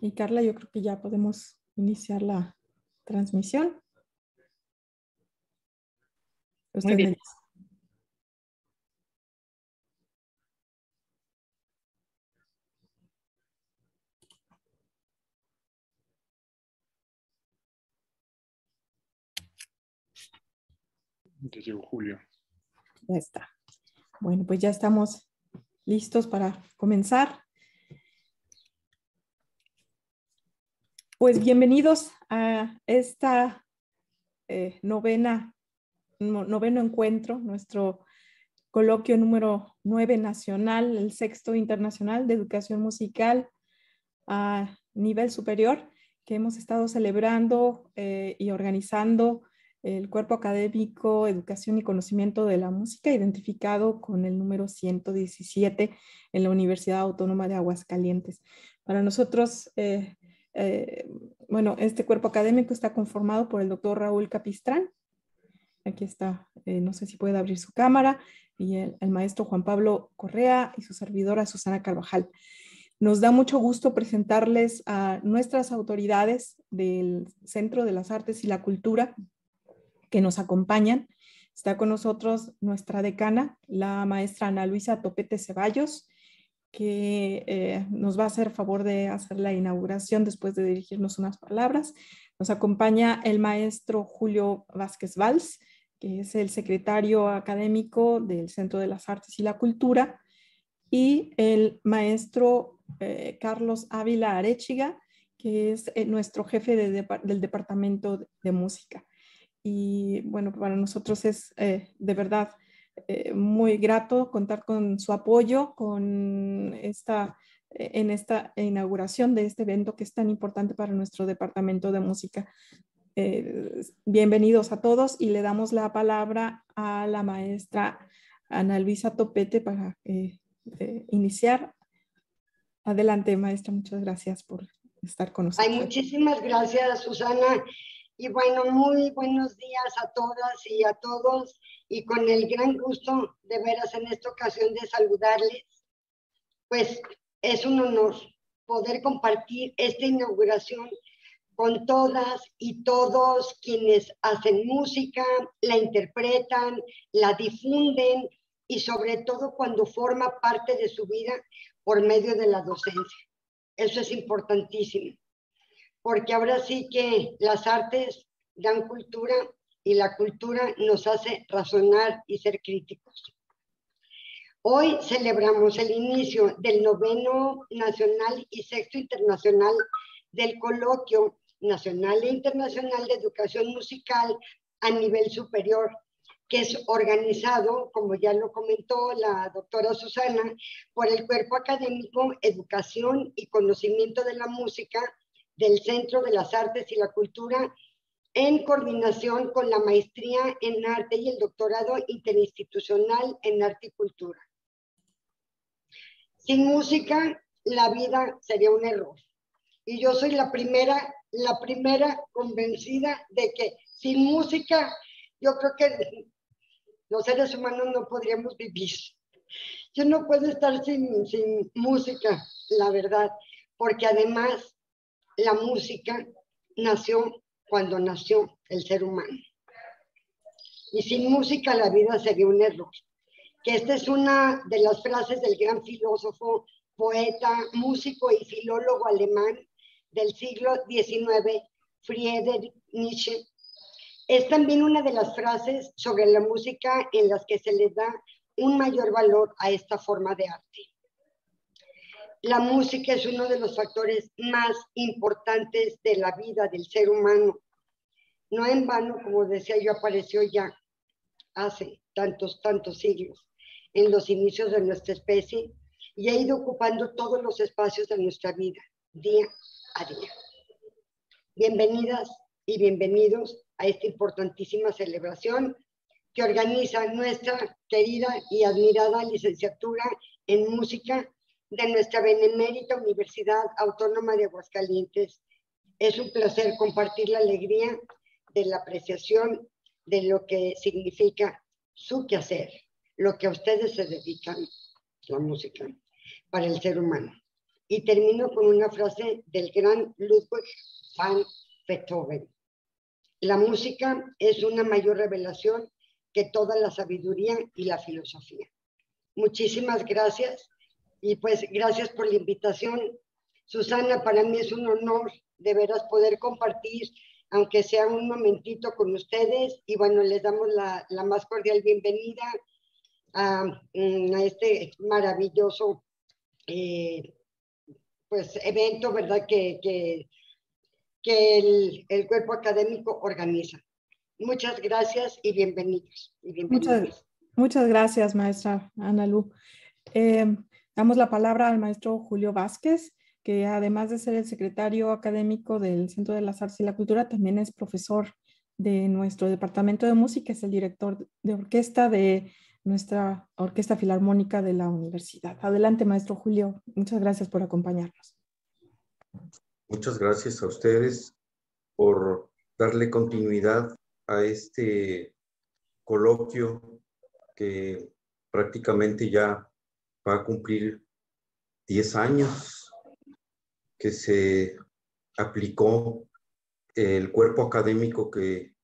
Y Carla, yo creo que ya podemos iniciar la transmisión. Usted Muy bien. llegó Julio. Ya está. Bueno, pues ya estamos listos para comenzar. Pues bienvenidos a esta eh, novena, noveno encuentro, nuestro coloquio número nueve nacional, el sexto internacional de educación musical a nivel superior que hemos estado celebrando eh, y organizando el cuerpo académico, educación y conocimiento de la música, identificado con el número 117 en la Universidad Autónoma de Aguascalientes. Para nosotros, eh, eh, bueno, este cuerpo académico está conformado por el doctor Raúl Capistrán. Aquí está, eh, no sé si puede abrir su cámara, y el maestro Juan Pablo Correa y su servidora Susana Carvajal. Nos da mucho gusto presentarles a nuestras autoridades del Centro de las Artes y la Cultura que nos acompañan. Está con nosotros nuestra decana, la maestra Ana Luisa Topete Ceballos, que eh, nos va a hacer favor de hacer la inauguración después de dirigirnos unas palabras. Nos acompaña el maestro Julio Vázquez Valls, que es el secretario académico del Centro de las Artes y la Cultura, y el maestro eh, Carlos Ávila Arechiga, que es eh, nuestro jefe del Departamento de, de Música. Y bueno, para nosotros es de verdad eh, muy grato contar con su apoyo con esta, eh, en esta inauguración de este evento que es tan importante para nuestro departamento de música. Eh, bienvenidos a todos y le damos la palabra a la maestra Ana Luisa Topete para iniciar. Adelante, maestra, muchas gracias por estar con nosotros. muchísimas gracias, Susana. Y bueno, muy buenos días a todas y a todos y con el gran gusto de veras en esta ocasión de saludarles, pues es un honor poder compartir esta inauguración con todas y todos quienes hacen música, la interpretan, la difunden y sobre todo cuando forma parte de su vida por medio de la docencia. Eso es importantísimo, porque ahora sí que las artes dan cultura y la cultura nos hace razonar y ser críticos. Hoy celebramos el inicio del noveno nacional y sexto internacional del coloquio nacional e internacional de educación musical a nivel superior, que es organizado, como ya lo comentó la doctora Susana, por el cuerpo académico Educación y Conocimiento de la Música del Centro de las Artes y la Cultura en coordinación con la maestría en arte y el doctorado interinstitucional en arte y cultura. Sin música, la vida sería un error. Y yo soy la primera, la primera convencida de que sin música, yo creo que los seres humanos no podríamos vivir. Yo no puedo estar sin, sin música, la verdad, porque además la música nació cuando nació el ser humano. Y sin música la vida sería un error. Que esta es una de las frases del gran filósofo, poeta, músico y filólogo alemán del siglo XIX, Friedrich Nietzsche. Es también una de las frases sobre la música en las que se le da un mayor valor a esta forma de arte la música es uno de los factores más importantes de la vida del ser humano. No en vano, como decía yo, apareció ya hace tantos, tantos siglos, en los inicios de nuestra especie, y ha ido ocupando todos los espacios de nuestra vida, día a día. Bienvenidas y bienvenidos a esta importantísima celebración que organiza nuestra querida y admirada licenciatura en música de nuestra benemérita Universidad Autónoma de Aguascalientes. Es un placer compartir la alegría de la apreciación de lo que significa su quehacer, lo que a ustedes se dedican, la música, para el ser humano. Y termino con una frase del gran Ludwig van Beethoven. La música es una mayor revelación que toda la sabiduría y la filosofía. Muchísimas gracias y pues gracias por la invitación. Susana, para mí es un honor de veras poder compartir, aunque sea un momentito con ustedes. Y bueno, les damos la, más cordial bienvenida a, mm, este maravilloso eh, pues, evento, ¿verdad? Que, que, el, cuerpo académico organiza. Muchas gracias y bienvenidos. Muchas, muchas, gracias, maestra Ana Lu. Eh, Damos la palabra al maestro Julio Vázquez, que además de ser el secretario académico del Centro de las Artes y la Cultura, también es profesor de nuestro departamento de música, es el director de orquesta de nuestra Orquesta Filarmónica de la Universidad. Adelante, maestro Julio. Muchas gracias por acompañarnos. Muchas gracias a ustedes por darle continuidad a este coloquio que prácticamente ya va a cumplir 10 años que se aplicó el cuerpo académico que,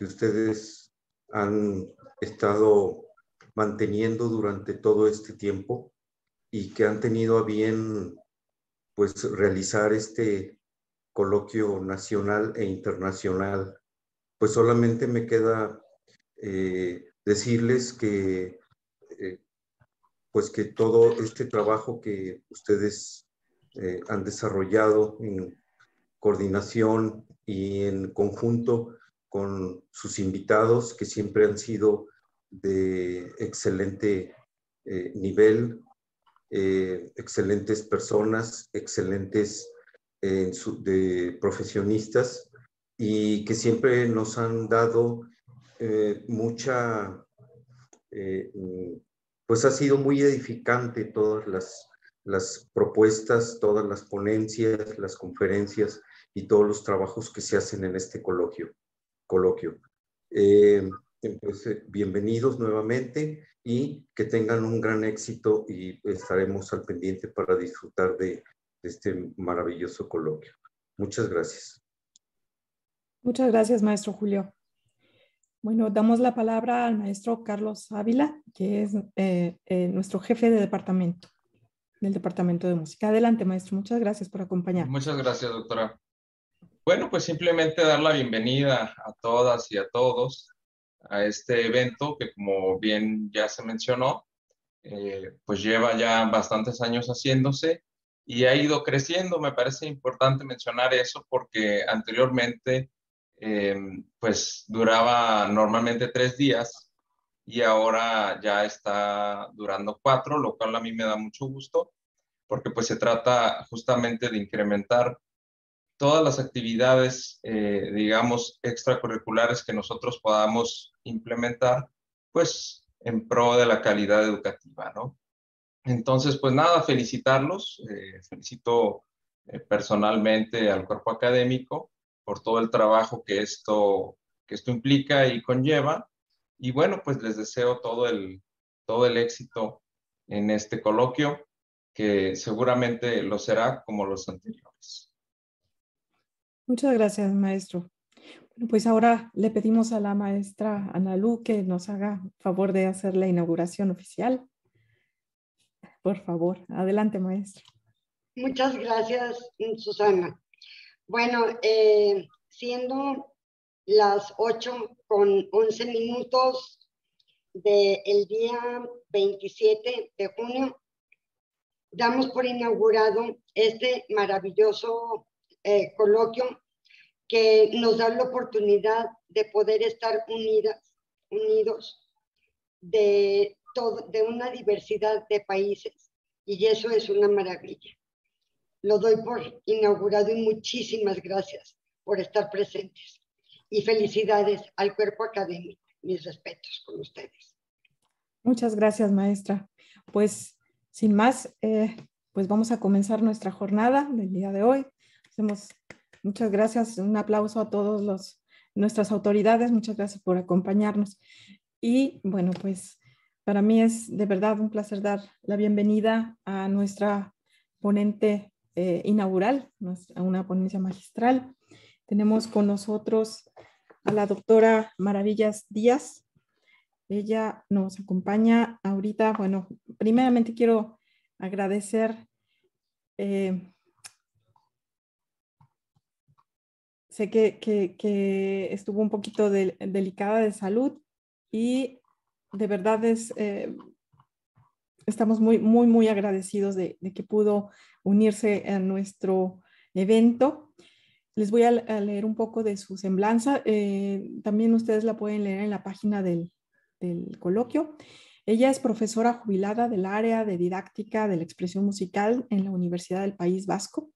ustedes han estado manteniendo durante todo este tiempo y que han tenido a bien pues realizar este coloquio nacional e internacional. Pues solamente me queda eh, decirles que pues que todo este trabajo que ustedes eh, han desarrollado en coordinación y en conjunto con sus invitados, que siempre han sido de excelente eh, nivel, eh, excelentes personas, excelentes profesionistas y que siempre nos han dado mucha pues ha sido muy edificante todas las, propuestas, todas las ponencias, las conferencias y todos los trabajos que se hacen en este coloquio. coloquio. Eh, pues, eh, bienvenidos nuevamente y que tengan un gran éxito y estaremos al pendiente para disfrutar de este maravilloso coloquio. Muchas gracias. Muchas gracias, maestro Julio. Bueno, damos la palabra al maestro Carlos Ávila, que es eh, eh, nuestro jefe de departamento, del Departamento de Música. Adelante, maestro. Muchas gracias por acompañar Muchas gracias, doctora. Bueno, pues simplemente dar la bienvenida a todas y a todos a este evento que, como bien ya se mencionó, eh, pues lleva ya bastantes años haciéndose y ha ido creciendo. Me parece importante mencionar eso porque anteriormente Em, pues duraba normalmente tres días y ahora ya está durando cuatro, lo cual a mí me da mucho gusto porque pues se trata justamente de incrementar todas las actividades, eh, digamos, extracurriculares que nosotros podamos implementar, pues en pro de la calidad educativa, ¿no? Entonces, pues nada, felicitarlos, eh, felicito eh, personalmente al cuerpo académico por todo el trabajo que esto, que esto implica y conlleva. Y bueno, pues les deseo todo el, todo el éxito en este coloquio, que seguramente lo será como los anteriores. Muchas gracias, maestro. Bueno, pues ahora le pedimos a la maestra Ana Lu que nos haga favor de hacer la inauguración oficial. Por favor, adelante, maestro. Muchas gracias, Susana. Bueno, eh, siendo las 8 con 11 minutos del día 27 de junio, damos por inaugurado este maravilloso eh, coloquio que nos da la oportunidad de poder estar unidas, unidos de, de una diversidad de países y eso es una maravilla. Lo doy por inaugurado y muchísimas gracias por estar presentes. Y felicidades al cuerpo académico. Mis respetos con ustedes. Muchas gracias, maestra. Pues sin más, eh, pues vamos a comenzar nuestra jornada del día de hoy. Hacemos muchas gracias, un aplauso a todos los nuestras autoridades, muchas gracias por acompañarnos. Y bueno, pues para mí es de verdad un placer dar la bienvenida a nuestra ponente eh, inaugural, una ponencia magistral. Tenemos con nosotros a la doctora Maravillas Díaz. Ella nos acompaña ahorita. Bueno, primeramente quiero agradecer. Eh, sé que, estuvo un poquito delicada de salud y de verdad es eh, estamos muy, muy, muy agradecidos de, que pudo unirse a nuestro evento. Les voy a, leer un poco de su semblanza. Eh, también ustedes la pueden leer en la página del, del coloquio. Ella es profesora jubilada del área de didáctica de la expresión musical en la Universidad del País Vasco.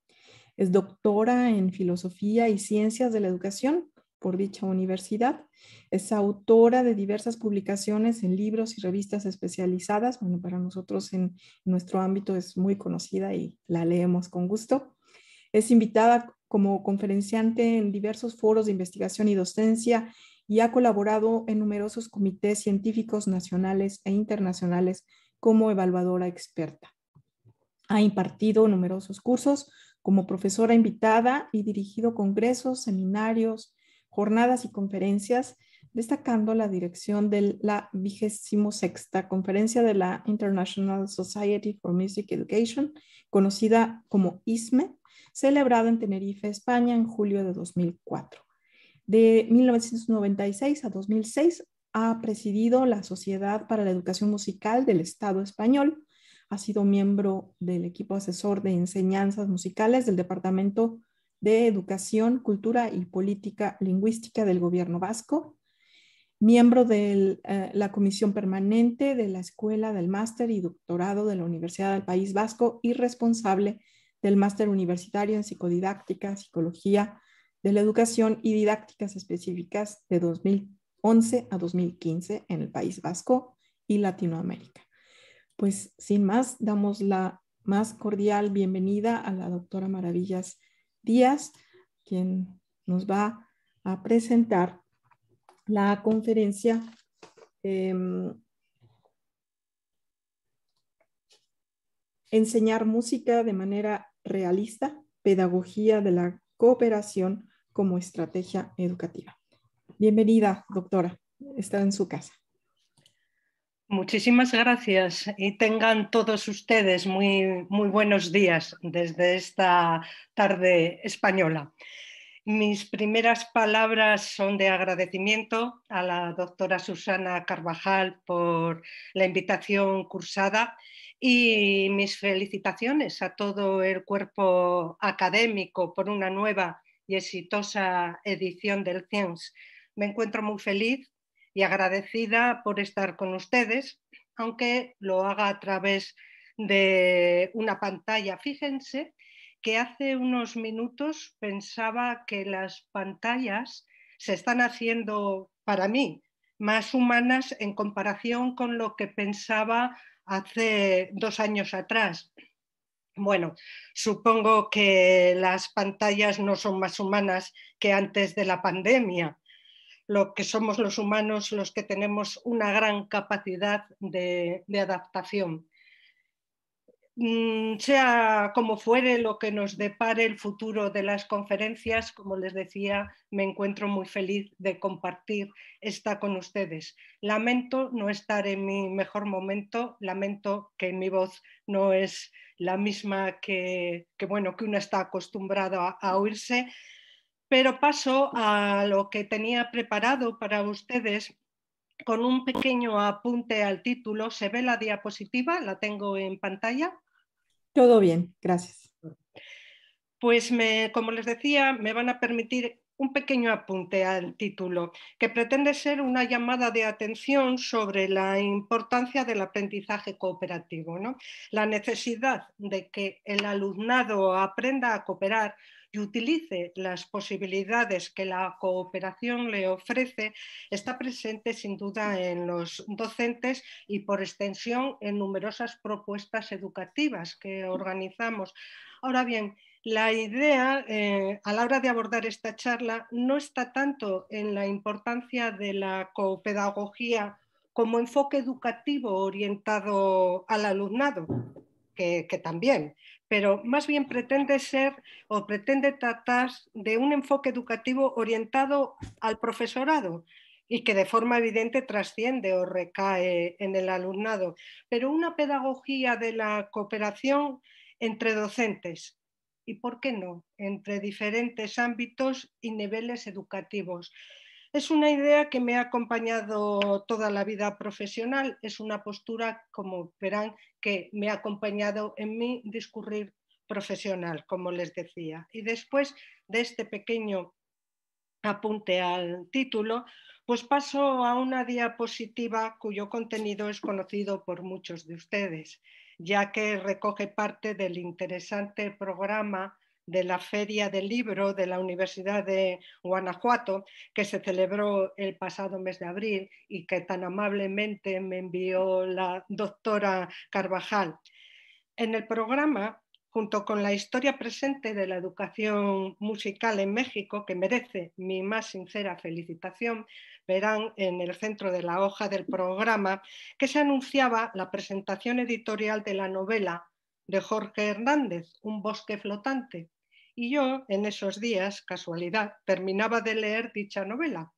Es doctora en filosofía y ciencias de la educación por dicha universidad. Es autora de diversas publicaciones en libros y revistas especializadas. Bueno, para nosotros en nuestro ámbito es muy conocida y la leemos con gusto. Es invitada como conferenciante en diversos foros de investigación y docencia y ha colaborado en numerosos comités científicos nacionales e internacionales como evaluadora experta. Ha impartido numerosos cursos como profesora invitada y dirigido congresos, seminarios, jornadas y conferencias, destacando la dirección de la vigésimo sexta conferencia de la International Society for Music Education, conocida como ISME, celebrada en Tenerife, España, en julio de 2004. De 1996 a 2006 ha presidido la Sociedad para la Educación Musical del Estado español. Ha sido miembro del equipo asesor de enseñanzas musicales del Departamento de Educación, Cultura y Política Lingüística del Gobierno Vasco, miembro de eh, la Comisión Permanente de la Escuela del Máster y Doctorado de la Universidad del País Vasco y responsable del Máster Universitario en Psicodidáctica, Psicología de la Educación y Didácticas Específicas de 2011 a 2015 en el País Vasco y Latinoamérica. Pues sin más, damos la más cordial bienvenida a la doctora Maravillas Díaz quien nos va a presentar la conferencia em, Enseñar música de manera realista, pedagogía de la cooperación como estrategia educativa. Bienvenida, doctora. Está en su casa. Muchísimas gracias y tengan todos ustedes muy, muy buenos días desde esta tarde española. Mis primeras palabras son de agradecimiento a la doctora Susana Carvajal por la invitación cursada y mis felicitaciones a todo el cuerpo académico por una nueva y exitosa edición del CIENS. Me encuentro muy feliz y agradecida por estar con ustedes, aunque lo haga a través de una pantalla. Fíjense que hace unos minutos pensaba que las pantallas se están haciendo, para mí, más humanas en comparación con lo que pensaba hace dos años atrás. Bueno, supongo que las pantallas no son más humanas que antes de la pandemia, lo que somos los humanos los que tenemos una gran capacidad de, adaptación. Mm, sea como fuere lo que nos depare el futuro de las conferencias, como les decía, me encuentro muy feliz de compartir esta con ustedes. Lamento no estar en mi mejor momento, lamento que mi voz no es la misma que, que que uno está acostumbrado a oírse, pero paso a lo que tenía preparado para ustedes con un pequeño apunte al título. ¿Se ve la diapositiva? ¿La tengo en pantalla? Todo bien, gracias. Pues como les decía, me van a permitir un pequeño apunte al título, que pretende ser una llamada de atención sobre la importancia del aprendizaje cooperativo, ¿no? la necesidad de que el alumnado aprenda a cooperar y utilice las posibilidades que la cooperación le ofrece, está presente sin duda en los docentes y por extensión en numerosas propuestas educativas que mm. organizamos. Ahora bien, la idea eh, a la hora de abordar esta charla no está tanto en la importancia de la copedagogía como enfoque educativo orientado al alumnado, que, también, pero más bien pretende ser o pretende tratar de un enfoque educativo orientado al profesorado y que de forma evidente trasciende o recae en el alumnado, pero una pedagogía de la cooperación entre docentes y, ¿por qué no?, entre diferentes ámbitos y niveles educativos. Es una idea que me ha acompañado toda la vida profesional, es una postura, como verán, que me ha acompañado en mi discurrir profesional, como les decía. Y después de este pequeño apunte al título, pues paso a una diapositiva cuyo contenido es conocido por muchos de ustedes, ya que recoge parte del interesante programa de la Feria del Libro de la Universidad de Guanajuato, que se celebró el pasado mes de abril y que tan amablemente me envió la doctora Carvajal. En el programa, junto con la historia presente de la educación musical en México, que merece mi más sincera felicitación, verán en el centro de la hoja del programa que se anunciaba la presentación editorial de la novela de Jorge Hernández, Un bosque flotante, y yo, en esos días, casualidad, terminaba de leer dicha novela,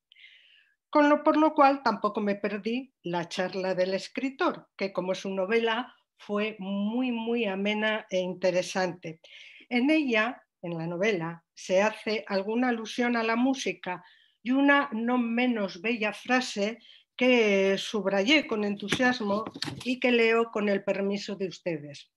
con lo, por lo cual tampoco me perdí la charla del escritor, que como su novela fue muy, muy amena e interesante. En ella, en la novela, se hace alguna alusión a la música y una no menos bella frase que subrayé con entusiasmo y que leo con el permiso de ustedes.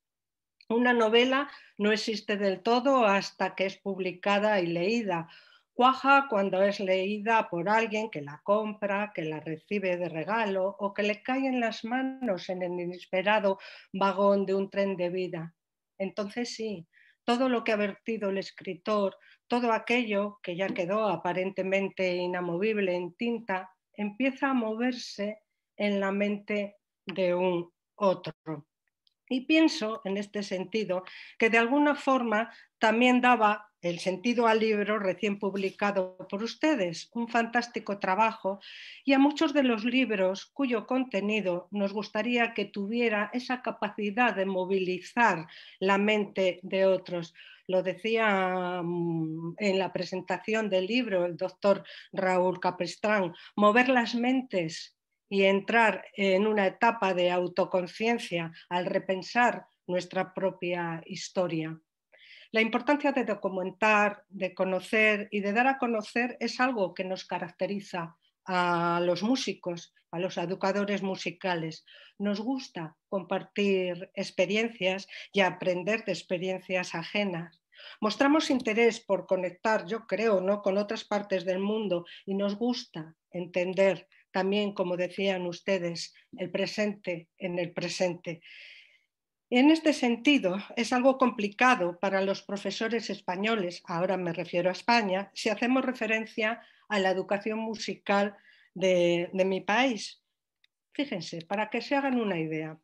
Una novela no existe del todo hasta que es publicada y leída. Cuaja cuando es leída por alguien que la compra, que la recibe de regalo o que le cae en las manos en el inesperado vagón de un tren de vida. Entonces sí, todo lo que ha vertido el escritor, todo aquello que ya quedó aparentemente inamovible en tinta, empieza a moverse en la mente de un otro. Y pienso, en este sentido, que de alguna forma también daba el sentido al libro recién publicado por ustedes, un fantástico trabajo, y a muchos de los libros cuyo contenido nos gustaría que tuviera esa capacidad de movilizar la mente de otros. Lo decía mm, en la presentación del libro el doctor Raúl Capestrán, mover las mentes y entrar en una etapa de autoconciencia al repensar nuestra propia historia. La importancia de documentar, de conocer y de dar a conocer es algo que nos caracteriza a los músicos, a los educadores musicales. Nos gusta compartir experiencias y aprender de experiencias ajenas. Mostramos interés por conectar, yo creo, ¿no? con otras partes del mundo y nos gusta entender también, como decían ustedes, el presente en el presente. En este sentido, es algo complicado para los profesores españoles, ahora me refiero a España, si hacemos referencia a la educación musical de, de mi país. Fíjense, para que se hagan una idea,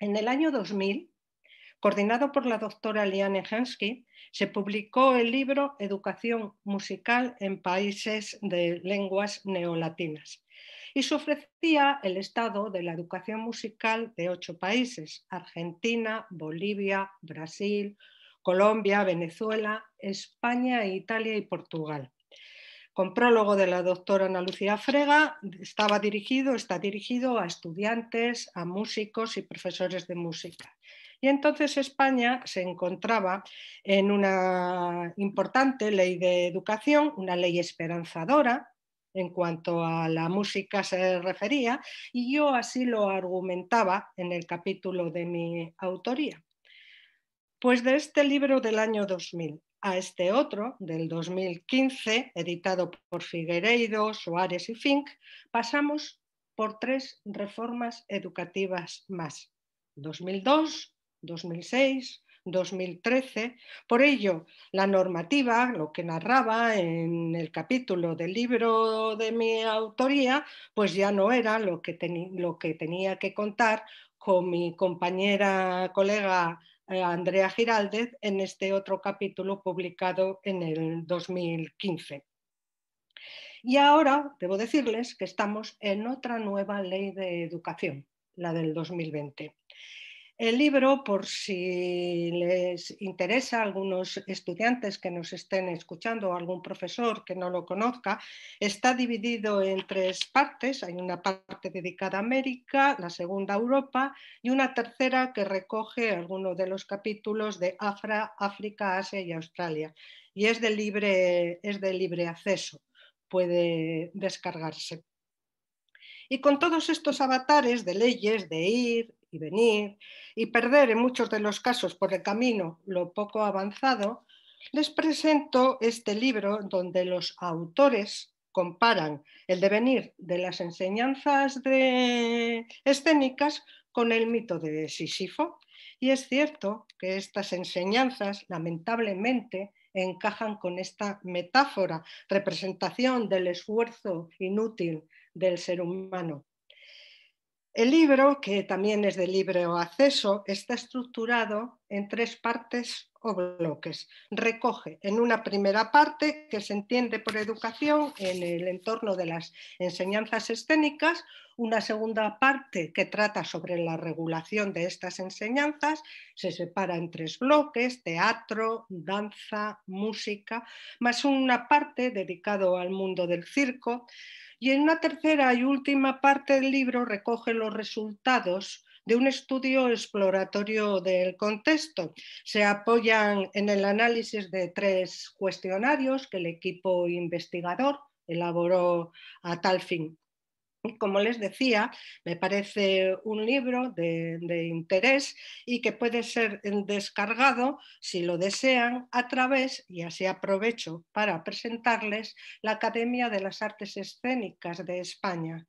en el año 2000 coordinado por la doctora Liane Hensky, se publicó el libro Educación musical en países de lenguas neolatinas y se ofrecía el estado de la educación musical de ocho países, Argentina, Bolivia, Brasil, Colombia, Venezuela, España, Italia y Portugal con prólogo de la doctora Ana Lucía Frega, estaba dirigido, está dirigido a estudiantes, a músicos y profesores de música. Y entonces España se encontraba en una importante ley de educación, una ley esperanzadora en cuanto a la música se refería, y yo así lo argumentaba en el capítulo de mi autoría. Pues de este libro del año 2000, a este otro del 2015, editado por Figueiredo, Suárez y Fink, pasamos por tres reformas educativas más, 2002, 2006, 2013. Por ello, la normativa, lo que narraba en el capítulo del libro de mi autoría, pues ya no era lo que, lo que tenía que contar con mi compañera, colega eh, Andrea Giraldez en este otro capítulo publicado en el 2015. Y ahora debo decirles que estamos en otra nueva ley de educación, la del 2020. El libro, por si les interesa a algunos estudiantes que nos estén escuchando o algún profesor que no lo conozca, está dividido en tres partes. Hay una parte dedicada a América, la segunda a Europa y una tercera que recoge algunos de los capítulos de Afra, África, Asia y Australia. Y es de libre, es de libre acceso, puede descargarse. Y con todos estos avatares de leyes, de ir y venir y perder en muchos de los casos por el camino lo poco avanzado, les presento este libro donde los autores comparan el devenir de las enseñanzas escénicas con el mito de Sísifo. Y es cierto que estas enseñanzas, lamentablemente, encajan con esta metáfora, representación del esfuerzo inútil del ser humano. El libro, que también es de libre acceso, está estructurado en tres partes o bloques. Recoge en una primera parte que se entiende por educación en el entorno de las enseñanzas escénicas, una segunda parte que trata sobre la regulación de estas enseñanzas, se separa en tres bloques, teatro, danza, música, más una parte dedicado al mundo del circo. Y en una tercera y última parte del libro recoge los resultados de un estudio exploratorio del contexto. Se apoyan en el análisis de tres cuestionarios que el equipo investigador elaboró a tal fin como les decía, me parece un libro de, interés y que puede ser descargado, si lo desean, a través, y así aprovecho para presentarles, la Academia de las Artes Escénicas de España.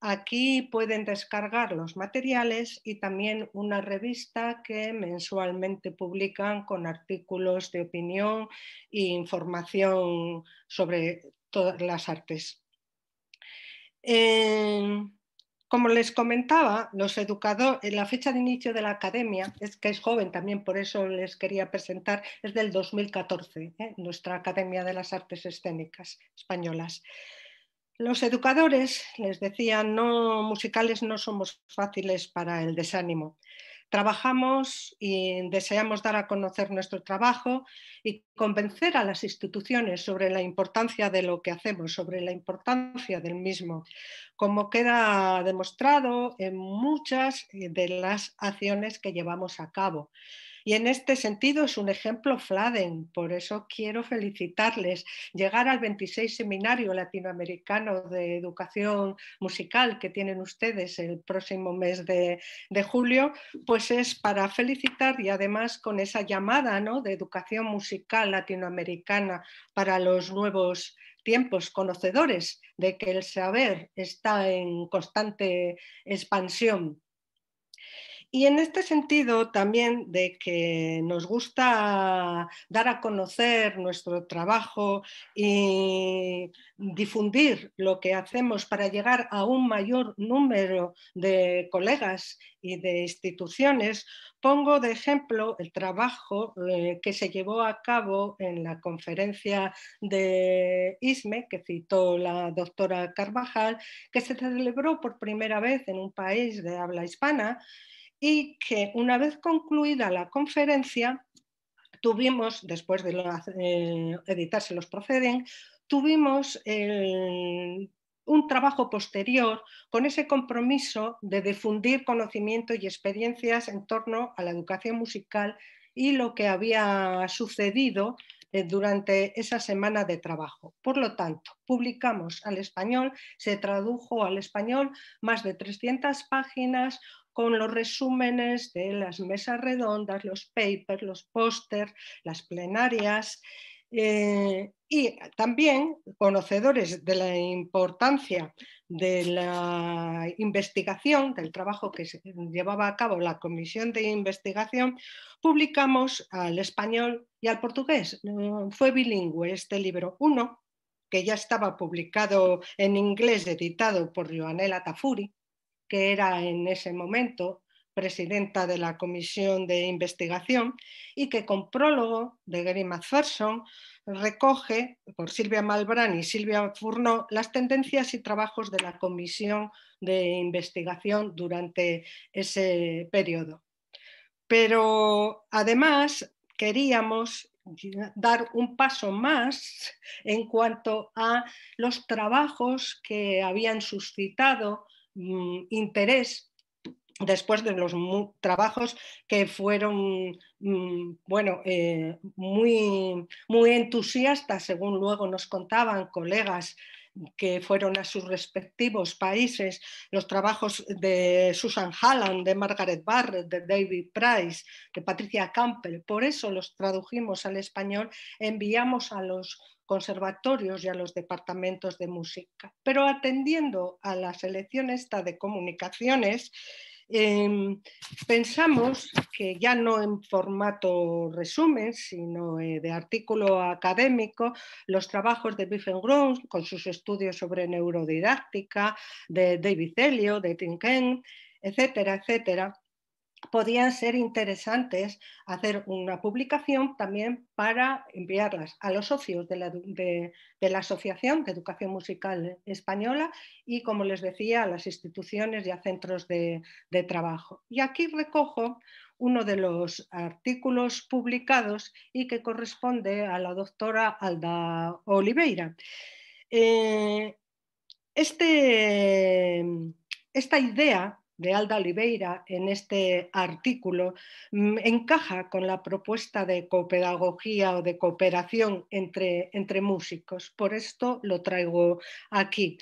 Aquí pueden descargar los materiales y también una revista que mensualmente publican con artículos de opinión e información sobre todas las artes. Eh, como les comentaba, los educadores, la fecha de inicio de la academia, es que es joven también, por eso les quería presentar, es del 2014, ¿eh? nuestra Academia de las Artes Escénicas Españolas. Los educadores, les decían, no musicales no somos fáciles para el desánimo. Trabajamos y deseamos dar a conocer nuestro trabajo y convencer a las instituciones sobre la importancia de lo que hacemos, sobre la importancia del mismo, como queda demostrado en muchas eh, de las acciones que llevamos a cabo. Y en este sentido es un ejemplo Fladen, por eso quiero felicitarles. Llegar al 26 Seminario Latinoamericano de Educación Musical que tienen ustedes el próximo mes de, julio, pues es para felicitar y además con esa llamada de educación musical latinoamericana para los nuevos tiempos conocedores de que el saber está en constante expansión y en este sentido también de que nos gusta dar a conocer nuestro trabajo y difundir lo que hacemos para llegar a un mayor número de colegas y de instituciones, pongo de ejemplo el trabajo eh, que se llevó a cabo en la conferencia de ISME, que citó la doctora Carvajal, que se celebró por primera vez en un país de habla hispana y que una vez concluida la conferencia, tuvimos, después de eh, editarse los proceden, tuvimos un trabajo posterior con ese compromiso de difundir conocimiento y experiencias en torno a la educación musical y lo que había sucedido eh, durante esa semana de trabajo. Por lo tanto, publicamos al español, se tradujo al español más de 300 páginas, con los resúmenes de las mesas redondas, los papers, los pósters, las plenarias. Eh, y también conocedores de la importancia de la investigación, del trabajo que se llevaba a cabo la comisión de investigación, publicamos al español y al portugués. Mm, fue bilingüe este libro. 1, que ya estaba publicado en inglés, editado por Joanela Tafuri, que era en ese momento presidenta de la Comisión de Investigación, y que con prólogo de Gary Macpherson recoge, por Silvia Malbrán y Silvia Furno las tendencias y trabajos de la Comisión de Investigación durante ese periodo. Pero además queríamos dar un paso más en cuanto a los trabajos que habían suscitado Mm, interés después de los trabajos que fueron mm, bueno, eh, muy, muy entusiastas, según luego nos contaban colegas que fueron a sus respectivos países, los trabajos de Susan Halland, de Margaret Barrett, de David Price, de Patricia Campbell. Por eso los tradujimos al español, enviamos a los conservatorios y a los departamentos de música. Pero atendiendo a la selección esta de comunicaciones, em, pensamos que ya no en formato resumen, sino eh, de artículo académico, los trabajos de Biffengrund con sus estudios sobre neurodidáctica, de David Helio, de Tinken, etcétera, etcétera, podían ser interesantes hacer una publicación también para enviarlas a los socios de la, Asociación de Educación Musical Española y, como les decía, a las instituciones y a centros de, trabajo. Y aquí recojo uno de los artículos publicados y que corresponde a la doctora Alda Oliveira. Eh, este, esta idea de Alda Oliveira en este artículo mm, encaja con la propuesta de copedagogía o de cooperación entre, músicos. Por esto lo traigo aquí.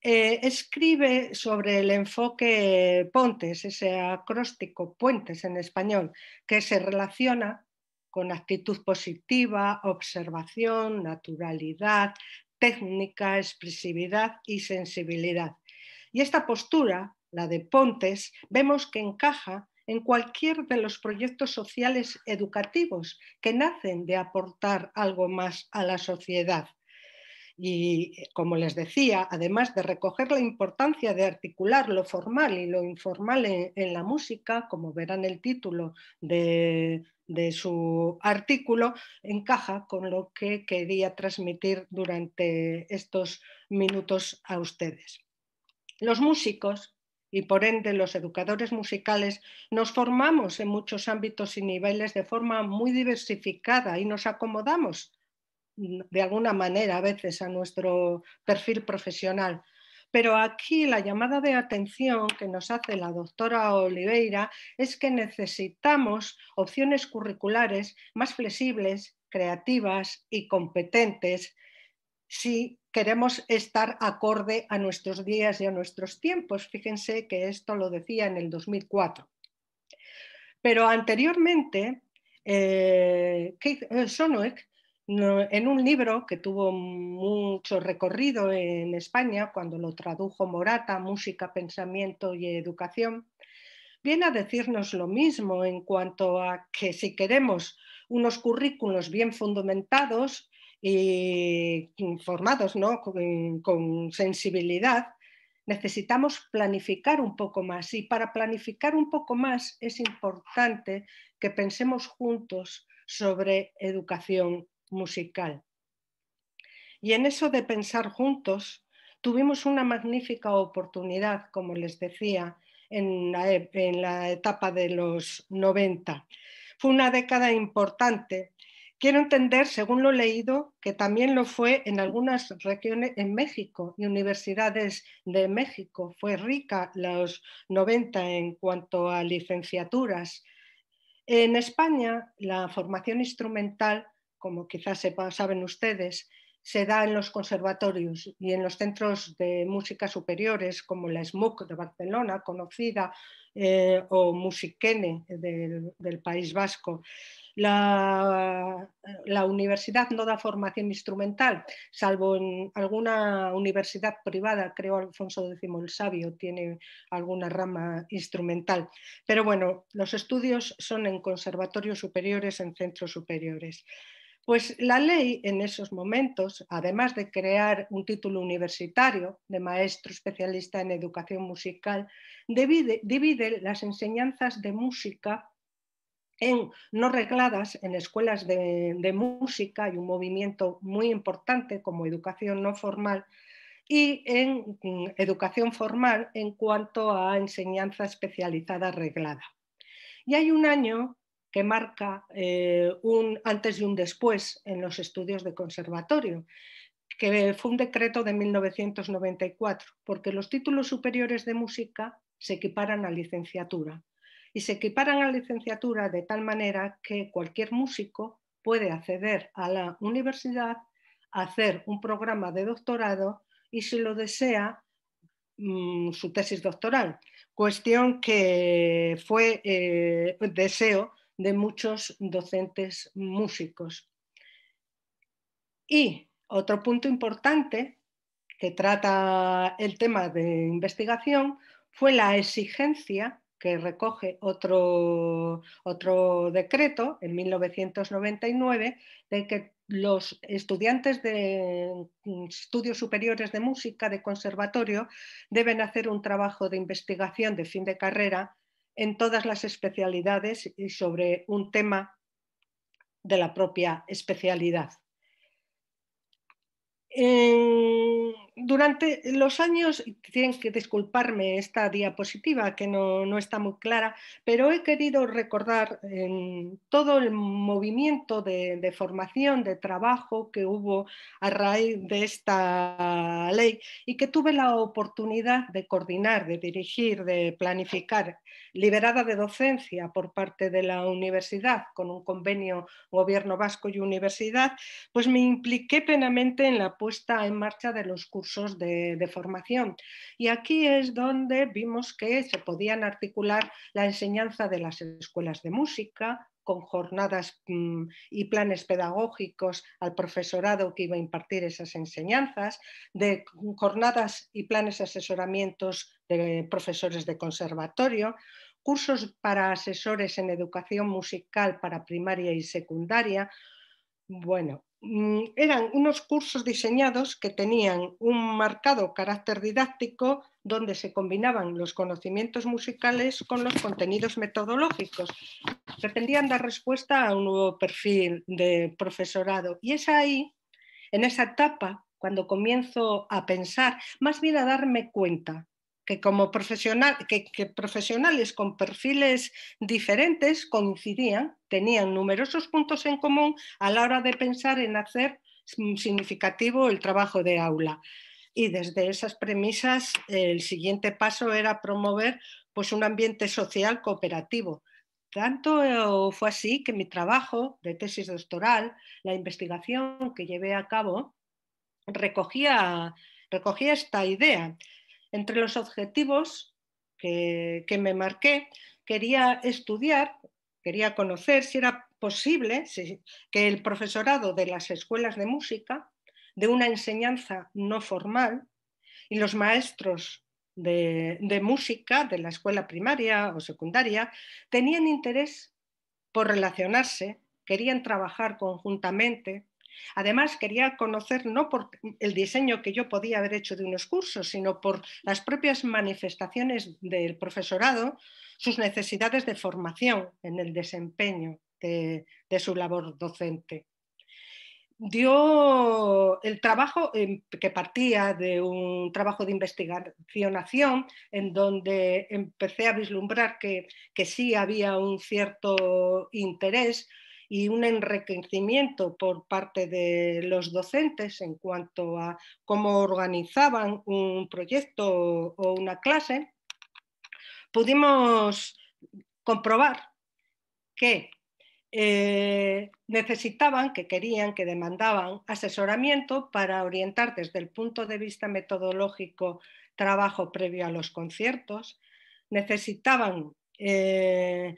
Eh, escribe sobre el enfoque Pontes, ese acróstico Puentes en español, que se relaciona con actitud positiva, observación, naturalidad, técnica, expresividad y sensibilidad. Y esta postura la de Pontes, vemos que encaja en cualquier de los proyectos sociales educativos que nacen de aportar algo más a la sociedad. Y como les decía, además de recoger la importancia de articular lo formal y lo informal en, la música, como verán el título de, de su artículo, encaja con lo que quería transmitir durante estos minutos a ustedes. Los músicos y por ende los educadores musicales nos formamos en muchos ámbitos y niveles de forma muy diversificada y nos acomodamos de alguna manera a veces a nuestro perfil profesional. Pero aquí la llamada de atención que nos hace la doctora Oliveira es que necesitamos opciones curriculares más flexibles, creativas y competentes si queremos estar acorde a nuestros días y a nuestros tiempos. Fíjense que esto lo decía en el 2004. Pero anteriormente, eh, Keith en un libro que tuvo mucho recorrido en España, cuando lo tradujo Morata, Música, Pensamiento y Educación, viene a decirnos lo mismo en cuanto a que si queremos unos currículos bien fundamentados, y formados con, sensibilidad, necesitamos planificar un poco más. Y para planificar un poco más es importante que pensemos juntos sobre educación musical. Y en eso de pensar juntos, tuvimos una magnífica oportunidad, como les decía, en la, e, en la etapa de los 90. Fue una década importante Quiero entender, según lo leído, que también lo fue en algunas regiones en México y universidades de México. Fue rica los 90 en cuanto a licenciaturas. En España, la formación instrumental, como quizás saben ustedes, se da en los conservatorios y en los centros de música superiores como la SMUC de Barcelona, conocida, eh, o Musiquene del País Vasco. La, universidad no da formación instrumental, salvo en alguna universidad privada, creo Alfonso X el Sabio tiene alguna rama instrumental. Pero bueno, los estudios son en conservatorios superiores, en centros superiores. Pues la ley en esos momentos, además de crear un título universitario de maestro especialista en educación musical, divide, divide, las enseñanzas de música en no regladas, en escuelas de, música, hay un movimiento muy importante como educación no formal y en, mm, educación formal en cuanto a enseñanza especializada reglada. Y hay un año que marca eh, un antes y un después en los estudios de conservatorio, que fue un decreto de 1994, porque los títulos superiores de música se equiparan a licenciatura y se equiparan a la licenciatura de tal manera que cualquier músico puede acceder a la universidad, hacer un programa de doctorado y si lo desea mm, su tesis doctoral, cuestión que fue eh, deseo de muchos docentes músicos. Y otro punto importante que trata el tema de investigación fue la exigencia que recoge otro, otro decreto en 1999 de que los estudiantes de mm, estudios superiores de música de conservatorio deben hacer un trabajo de investigación de fin de carrera en todas las especialidades y sobre un tema de la propia especialidad durante los años, tienen que disculparme esta diapositiva que no, está muy clara, pero he querido recordar em, todo el movimiento de, de, formación, de trabajo que hubo a raíz de esta ley y que tuve la oportunidad de coordinar, de dirigir, de planificar, liberada de docencia por parte de la universidad con un convenio gobierno vasco y universidad, pues me impliqué plenamente en la puesta en marcha de los cursos de, de formación. Y aquí es donde vimos que se podían articular la enseñanza de las escuelas de música, con jornadas mm, y planes pedagógicos al profesorado que iba a impartir esas enseñanzas, de jornadas y planes asesoramientos de profesores de conservatorio, cursos para asesores en educación musical para primaria y secundaria. Bueno, Mm, eran unos cursos diseñados que tenían un marcado carácter didáctico donde se combinaban los conocimientos musicales con los contenidos metodológicos. Pretendían dar respuesta a un nuevo perfil de profesorado. Y es ahí, en esa etapa, cuando comienzo a pensar, más bien a darme cuenta que como profesional, que, profesionales con perfiles diferentes coincidían, tenían numerosos puntos en común a la hora de pensar en hacer significativo el trabajo de aula. Y desde esas premisas, el siguiente paso era promover pues, un ambiente social cooperativo. Tanto eh, fue así que mi trabajo de tesis doctoral, la investigación que llevé a cabo, recogía, recogía esta idea. Entre los objetivos que, me marqué, quería estudiar, quería conocer si era posible que el profesorado de las escuelas de música, de una enseñanza no formal, y los maestros de, música de la escuela primaria o secundaria tenían interés por relacionarse, querían trabajar conjuntamente, Además, quería conocer no por el diseño que yo podía haber hecho de unos cursos, sino por las propias manifestaciones del profesorado, sus necesidades de formación en el desempeño de, su labor docente. Dio el trabajo que partía de un trabajo de investigación en donde empecé a vislumbrar que sí había un cierto interés y un enriquecimiento por parte de los docentes en cuanto a cómo organizaban un proyecto o una clase, pudimos comprobar que eh, necesitaban, que querían, que demandaban asesoramiento para orientar desde el punto de vista metodológico trabajo previo a los conciertos, necesitaban eh,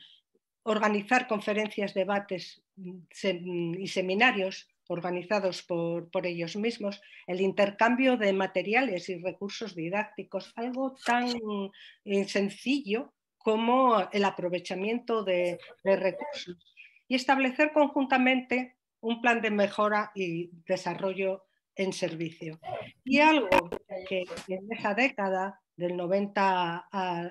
organizar conferencias, debates y seminarios organizados por, ellos mismos, el intercambio de materiales y recursos didácticos, algo tan eh, sencillo como el aprovechamiento de, de recursos y establecer conjuntamente un plan de mejora y desarrollo en servicio. Y algo que en esa década del 90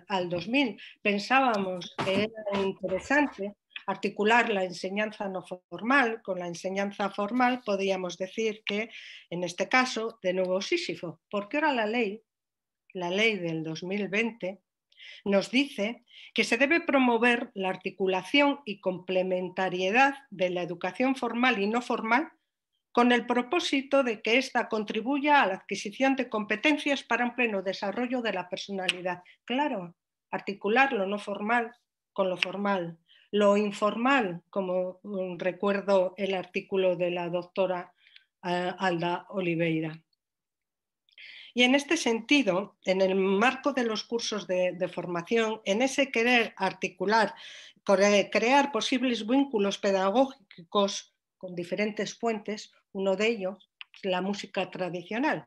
al, 2000. Pensábamos que era interesante articular la enseñanza no formal con la enseñanza formal, podríamos decir que, en este caso, de nuevo Sísifo, porque ahora la ley, la ley del 2020, nos dice que se debe promover la articulación y complementariedad de la educación formal y no formal con el propósito de que ésta contribuya a la adquisición de competencias para un pleno desarrollo de la personalidad. Claro, articular lo no formal con lo formal, lo informal, como mm, recuerdo el artículo de la doctora eh, Alda Oliveira. Y en este sentido, en el marco de los cursos de, de, formación, en ese querer articular, crear posibles vínculos pedagógicos con diferentes fuentes, uno de ellos, la música tradicional.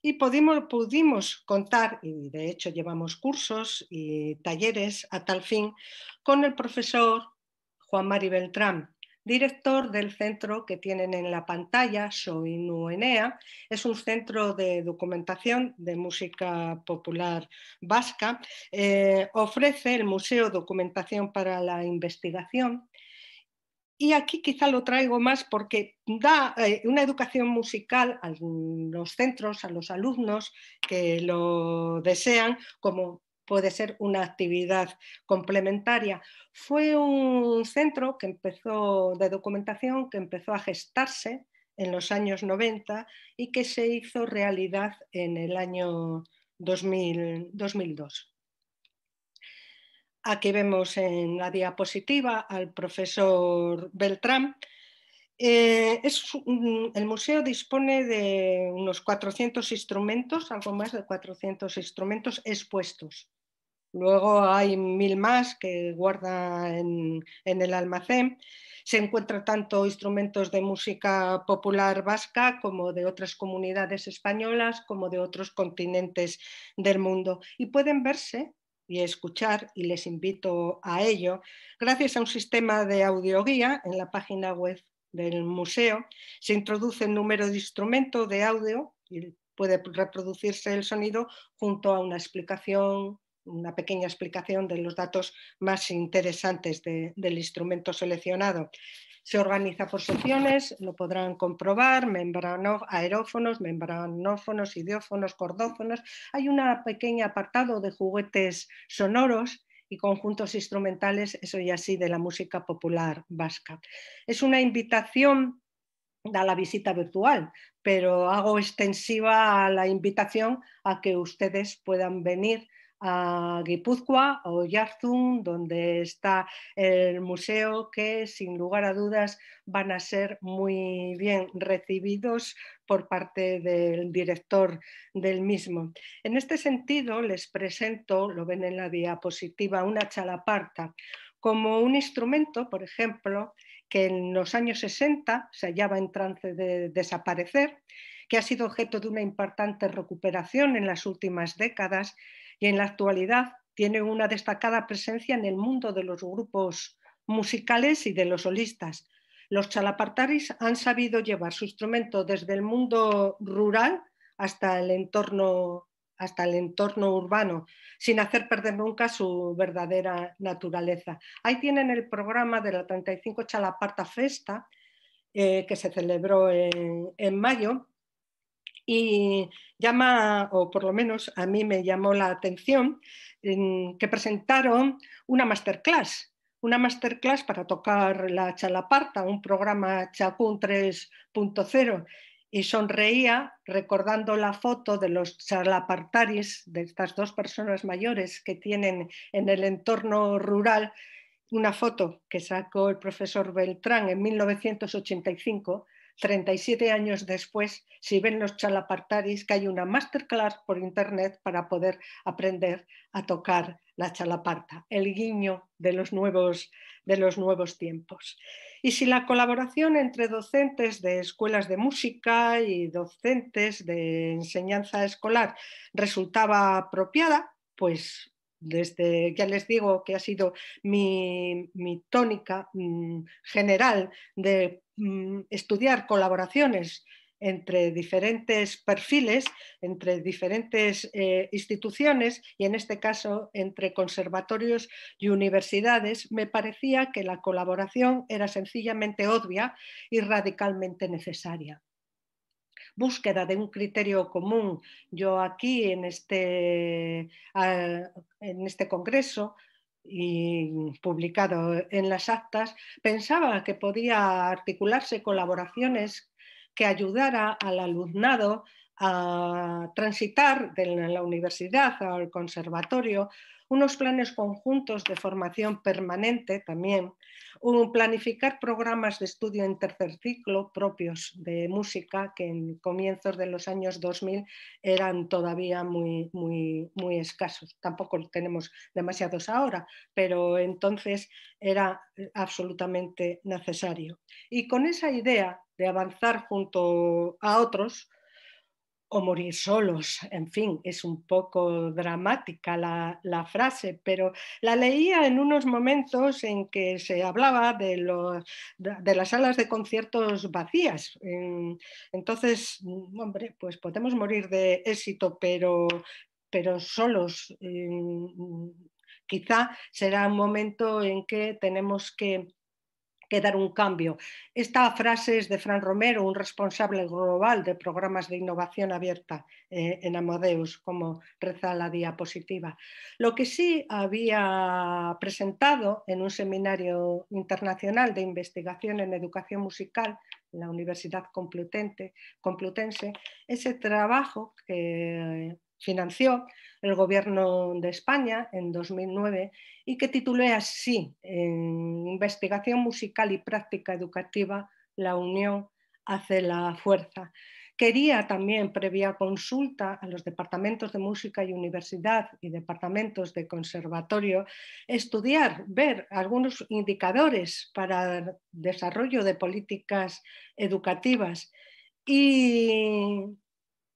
Y pudimos, contar, y de hecho llevamos cursos y talleres a tal fin, con el profesor Juan Mari Beltrán, director del centro que tienen en la pantalla, Soinuenea, enea Es un centro de documentación de música popular vasca. Eh, ofrece el Museo Documentación para la Investigación y aquí quizá lo traigo más porque da eh, una educación musical a los centros, a los alumnos que lo desean, como puede ser una actividad complementaria. Fue un centro que empezó de documentación, que empezó a gestarse en los años 90 y que se hizo realidad en el año 2002. Aquí vemos en la diapositiva al profesor Beltrán. Eh, el museo dispone de unos 400 instrumentos, algo más de 400 instrumentos expuestos. Luego hay mil más que guarda en, el almacén. Se encuentran tanto instrumentos de música popular vasca como de otras comunidades españolas, como de otros continentes del mundo. Y pueden verse y escuchar, y les invito a ello, gracias a un sistema de audioguía en la página web del museo, se introduce el número de instrumento de audio y puede reproducirse el sonido junto a una explicación, una pequeña explicación de los datos más interesantes del instrumento seleccionado. Se organiza por secciones, lo podrán comprobar, membrano, aerófonos, membranófonos, idiófonos, cordófonos. Hay un pequeño apartado de juguetes sonoros y conjuntos instrumentales, eso y así, de la música popular vasca. Es una invitación a la visita virtual, pero hago extensiva la invitación a que ustedes puedan venir a Guipúzcoa o Yarzun, donde está el museo, que sin lugar a dudas van a ser muy bien recibidos por parte del director del mismo. En este sentido, les presento, lo ven en la diapositiva, una chalaparta como un instrumento, por ejemplo, que en los años 60 se hallaba en trance de desaparecer, que ha sido objeto de una importante recuperación en las últimas décadas y en la actualidad tiene una destacada presencia en el mundo de los grupos musicales y de los solistas. Los chalapartaris han sabido llevar su instrumento desde el mundo rural hasta el entorno hasta el entorno urbano, sin hacer perder nunca su verdadera naturaleza. Ahí tienen el programa de la 35 Chalaparta Festa, eh, que se celebró en mayo, y llama, o por lo menos a mí me llamó la atención, que presentaron una masterclass, una masterclass para tocar la chalaparta, un programa Chacún 3.0, y sonreía recordando la foto de los chalapartaris, de estas dos personas mayores que tienen en el entorno rural, una foto que sacó el profesor Beltrán en 1985 37 años después, si ven los chalapartaris, que hay una masterclass por internet para poder aprender a tocar la chalaparta, el guiño de los nuevos, de los nuevos tiempos. Y si la colaboración entre docentes de escuelas de música y docentes de enseñanza escolar resultaba apropiada, pues desde, ya les digo que ha sido mi, tónica mm, general de mm, estudiar colaboraciones entre diferentes perfiles, entre diferentes eh, instituciones y en este caso entre conservatorios y universidades, me parecía que la colaboración era sencillamente obvia y radicalmente necesaria búsqueda de un criterio común. Yo aquí en este, en este Congreso y publicado en las actas, pensaba que podía articularse colaboraciones que ayudara al alumnado a transitar de la universidad al conservatorio, unos planes conjuntos de formación permanente también, un planificar programas de estudio en tercer ciclo propios de música que en comienzos de los años 2000 eran todavía muy, muy, muy escasos. Tampoco tenemos demasiados ahora, pero entonces era absolutamente necesario. Y con esa idea de avanzar junto a otros, o morir solos. En fin, es un poco dramática la, frase, pero la leía en unos momentos en que se hablaba de, de las salas de conciertos vacías. Entonces, hombre, pues podemos morir de éxito, pero, pero solos. Quizá será un momento en que tenemos que que dar un cambio. Esta frase es de Fran Romero, un responsable global de programas de innovación abierta eh, en Amadeus, como reza la diapositiva. Lo que sí había presentado en un seminario internacional de investigación en educación musical en la Universidad Complutense ese trabajo que financió el gobierno de España en 2009 y que titulé así, en Investigación Musical y Práctica Educativa, la unión hace la fuerza. Quería también, previa consulta a los departamentos de música y universidad y departamentos de conservatorio, estudiar, ver algunos indicadores para desarrollo de políticas educativas y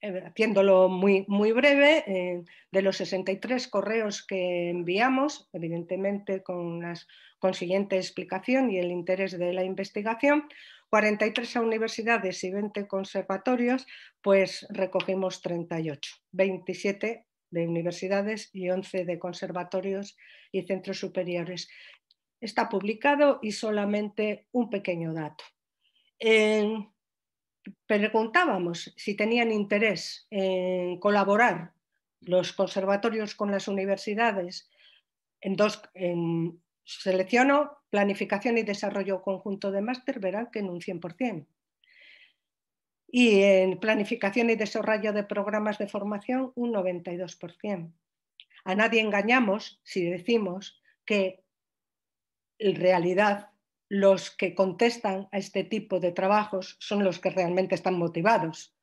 eh, haciéndolo muy, muy breve, eh, de los 63 correos que enviamos, evidentemente con las consiguiente explicación y el interés de la investigación, 43 a universidades y 20 conservatorios, pues recogimos 38, 27 de universidades y 11 de conservatorios y centros superiores. Está publicado y solamente un pequeño dato preguntábamos si tenían interés en colaborar los conservatorios con las universidades en dos, en, selecciono planificación y desarrollo conjunto de máster, verán que en un 100%. Y en planificación y desarrollo de programas de formación, un 92%. A nadie engañamos si decimos que en realidad los que contestan a este tipo de trabajos son los que realmente están motivados.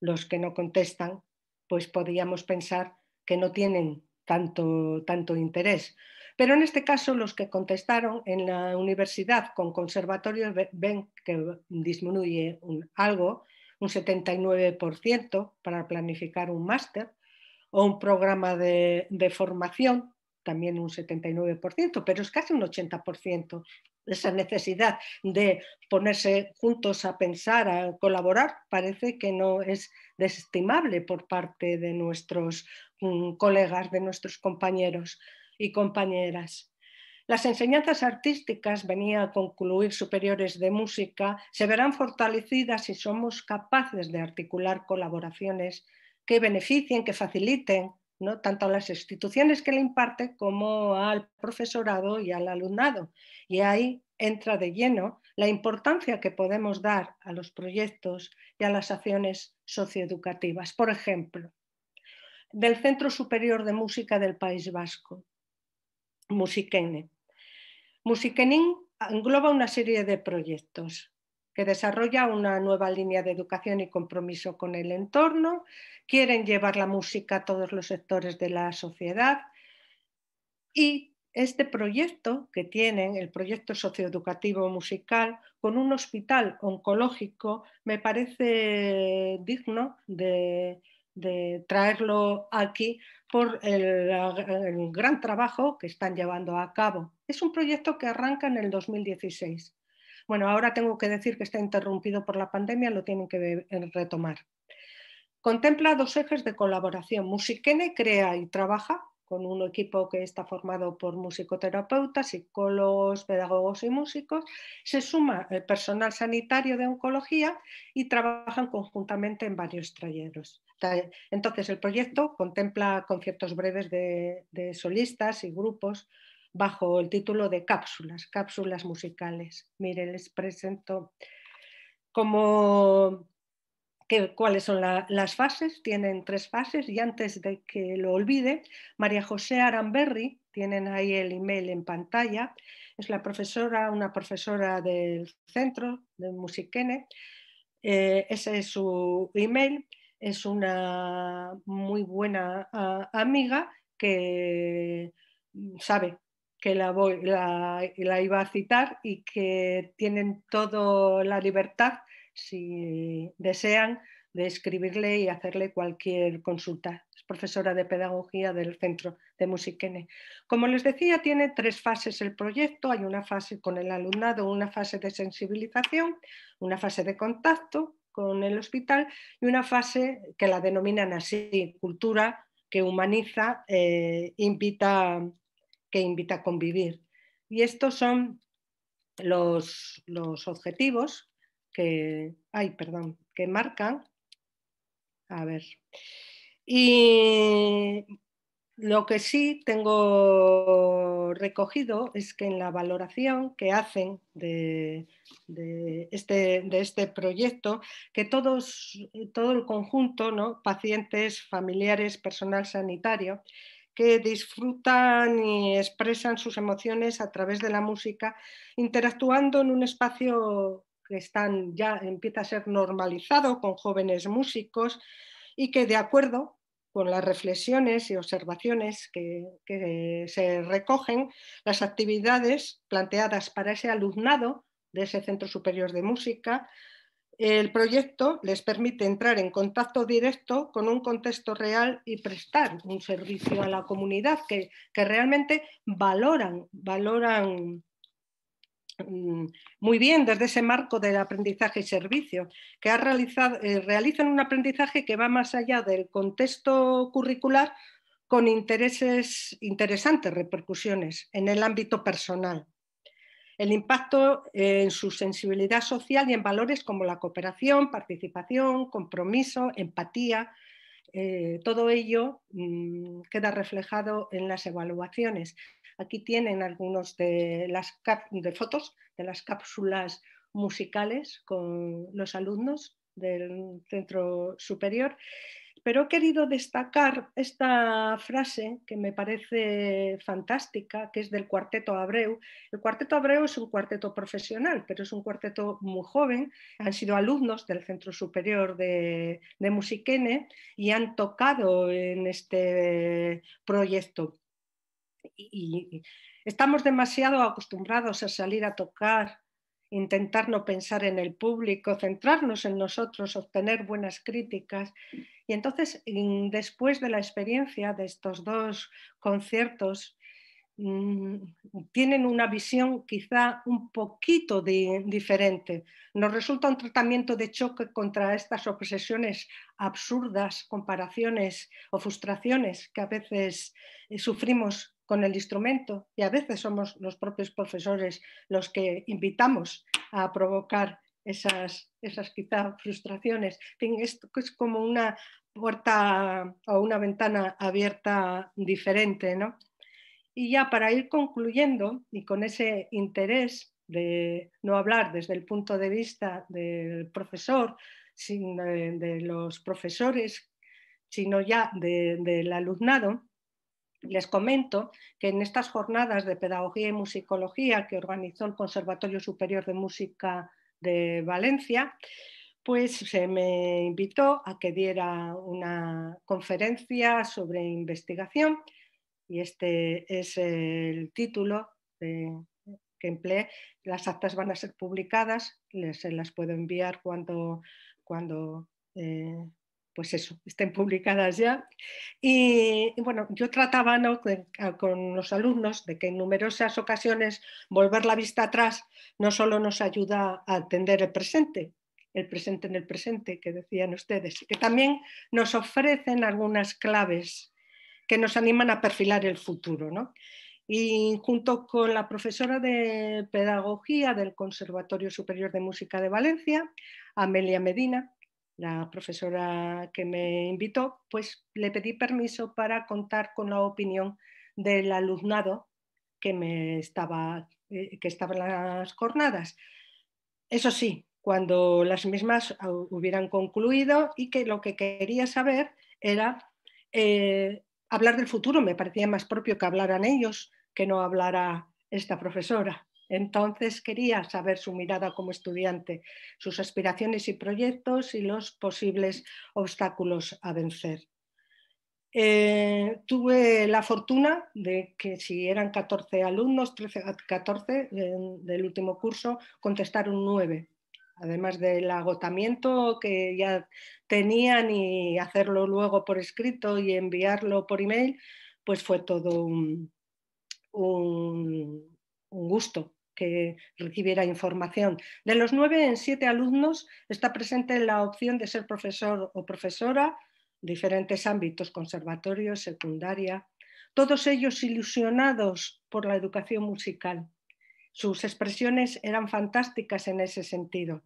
Los que no contestan, pues podríamos pensar que no tienen tanto, tanto interés. Pero en este caso, los que contestaron en la universidad con conservatorio ven que disminuye algo, un 79% para planificar un máster o un programa de, formación, también un 79%, pero es casi un 80% esa necesidad de ponerse juntos a pensar, a colaborar, parece que no es desestimable por parte de nuestros mm, colegas, de nuestros compañeros y compañeras. Las enseñanzas artísticas, venía a concluir superiores de música, se verán fortalecidas si somos capaces de articular colaboraciones que beneficien, que faciliten ¿no? tanto a las instituciones que le imparte como al profesorado y al alumnado. Y ahí entra de lleno la importancia que podemos dar a los proyectos y a las acciones socioeducativas. Por ejemplo, del Centro Superior de Música del País Vasco, Musiquene. Musiquenin engloba una serie de proyectos que desarrolla una nueva línea de educación y compromiso con el entorno. Quieren llevar la música a todos los sectores de la sociedad. Y este proyecto que tienen, el proyecto socioeducativo musical, con un hospital oncológico, me parece digno de, traerlo aquí por el, el, gran trabajo que están llevando a cabo. Es un proyecto que arranca en el 2016 bueno, ahora tengo que decir que está interrumpido por la pandemia, lo tienen que eh, retomar. Contempla dos ejes de colaboración. Musiquene crea y trabaja con un equipo que está formado por musicoterapeutas, psicólogos, pedagogos y músicos. Se suma el personal sanitario de oncología y trabajan conjuntamente en varios trayeros. Entonces, el proyecto contempla conciertos breves de solistas y grupos bajo el título de cápsulas, cápsulas musicales. Mire, les presento como cuáles son las fases, tienen tres fases y antes de que lo olvide, María José Aramberri, tienen ahí el email en pantalla, es la profesora, una profesora del centro de Musiquene, eh, ese es su email, es una muy buena ah, amiga que mm, sabe que la, voy, la, iba a citar y que tienen toda la libertad, si desean, de escribirle y hacerle cualquier consulta. Es profesora de pedagogía del Centro de Musiquene. Como les decía, tiene tres fases el proyecto. Hay una fase con el alumnado, una fase de sensibilización, una fase de contacto con el hospital y una fase que la denominan así, cultura, que humaniza, eh, invita que invita a convivir. Y estos son los, objetivos que, hay, perdón, que marcan. A ver. Y lo que sí tengo recogido es que en la valoración que hacen de, este, este, proyecto, que todos, todo el conjunto, ¿no? pacientes, familiares, personal sanitario, que disfrutan y expresan sus emociones a través de la música, interactuando en un espacio que ya empieza a ser normalizado con jóvenes músicos y que de acuerdo con las reflexiones y observaciones que, que se recogen, las actividades planteadas para ese alumnado de ese Centro Superior de Música el proyecto les permite entrar en contacto directo con un contexto real y prestar un servicio a la comunidad que, realmente valoran, valoran mm, muy bien desde ese marco del aprendizaje y servicio, que ha eh, realizan un aprendizaje que va más allá del contexto curricular con intereses, interesantes repercusiones en el ámbito personal el impacto en su sensibilidad social y en valores como la cooperación, participación, compromiso, empatía. Eh, todo ello mm, queda reflejado en las evaluaciones. Aquí tienen algunos de las de fotos de las cápsulas musicales con los alumnos del centro superior. Pero he querido destacar esta frase que me parece fantástica, que es del cuarteto Abreu. El cuarteto Abreu es un cuarteto profesional, pero es un cuarteto muy joven. Han sido alumnos del Centro Superior de, de Musiquene y han tocado en este proyecto. y estamos demasiado acostumbrados a salir a tocar intentar no pensar en el público, centrarnos en nosotros, obtener buenas críticas. Y entonces, mm, después de la experiencia de estos dos conciertos, mm, tienen una visión quizá un poquito diferente. Nos resulta un tratamiento de choque contra estas obsesiones absurdas, comparaciones o frustraciones que a veces eh, sufrimos con el instrumento y a veces somos los propios profesores los que invitamos a provocar esas, esas quizá frustraciones. esto es como una puerta o una ventana abierta diferente. ¿no? Y ya para ir concluyendo y con ese interés de no hablar desde el punto de vista del profesor, eh, de, los profesores, sino ya del alumnado, les comento que en estas jornadas de pedagogía y musicología que organizó el Conservatorio Superior de Música de Valencia, pues se me invitó a que diera una conferencia sobre investigación y este es el título que empleé. Las actas van a ser publicadas, les, se las puedo enviar cuando, cuando eh, pues eso, estén publicadas ya. Y, bueno, yo trataba con los alumnos de que en numerosas ocasiones volver la vista atrás no solo nos ayuda a atender el presente, el presente en el presente que decían ustedes, que también nos ofrecen algunas claves que nos animan a perfilar el futuro. Y junto con la profesora de Pedagogía del Conservatorio Superior de Música de Valencia, Amelia Medina, la profesora que me invitó, pues le pedí permiso para contar con la opinión del alumnado que, me estaba, eh, que en las jornadas. Eso sí, cuando las mismas hubieran concluido y que lo que quería saber era eh, hablar del futuro, me parecía más propio que hablaran ellos que no hablara esta profesora. Entonces quería saber su mirada como estudiante, sus aspiraciones y proyectos y los posibles obstáculos a vencer. Eh, tuve la fortuna de que si eran 14 alumnos, 13 14 del último curso, contestaron 9, además del agotamiento que ya tenían y hacerlo luego por escrito y enviarlo por email, pues fue todo un gusto que recibiera información. De los nueve en siete alumnos está presente la opción de ser profesor o profesora, diferentes ámbitos, conservatorio, secundaria, todos ellos ilusionados por la educación musical. Sus expresiones eran fantásticas en ese sentido.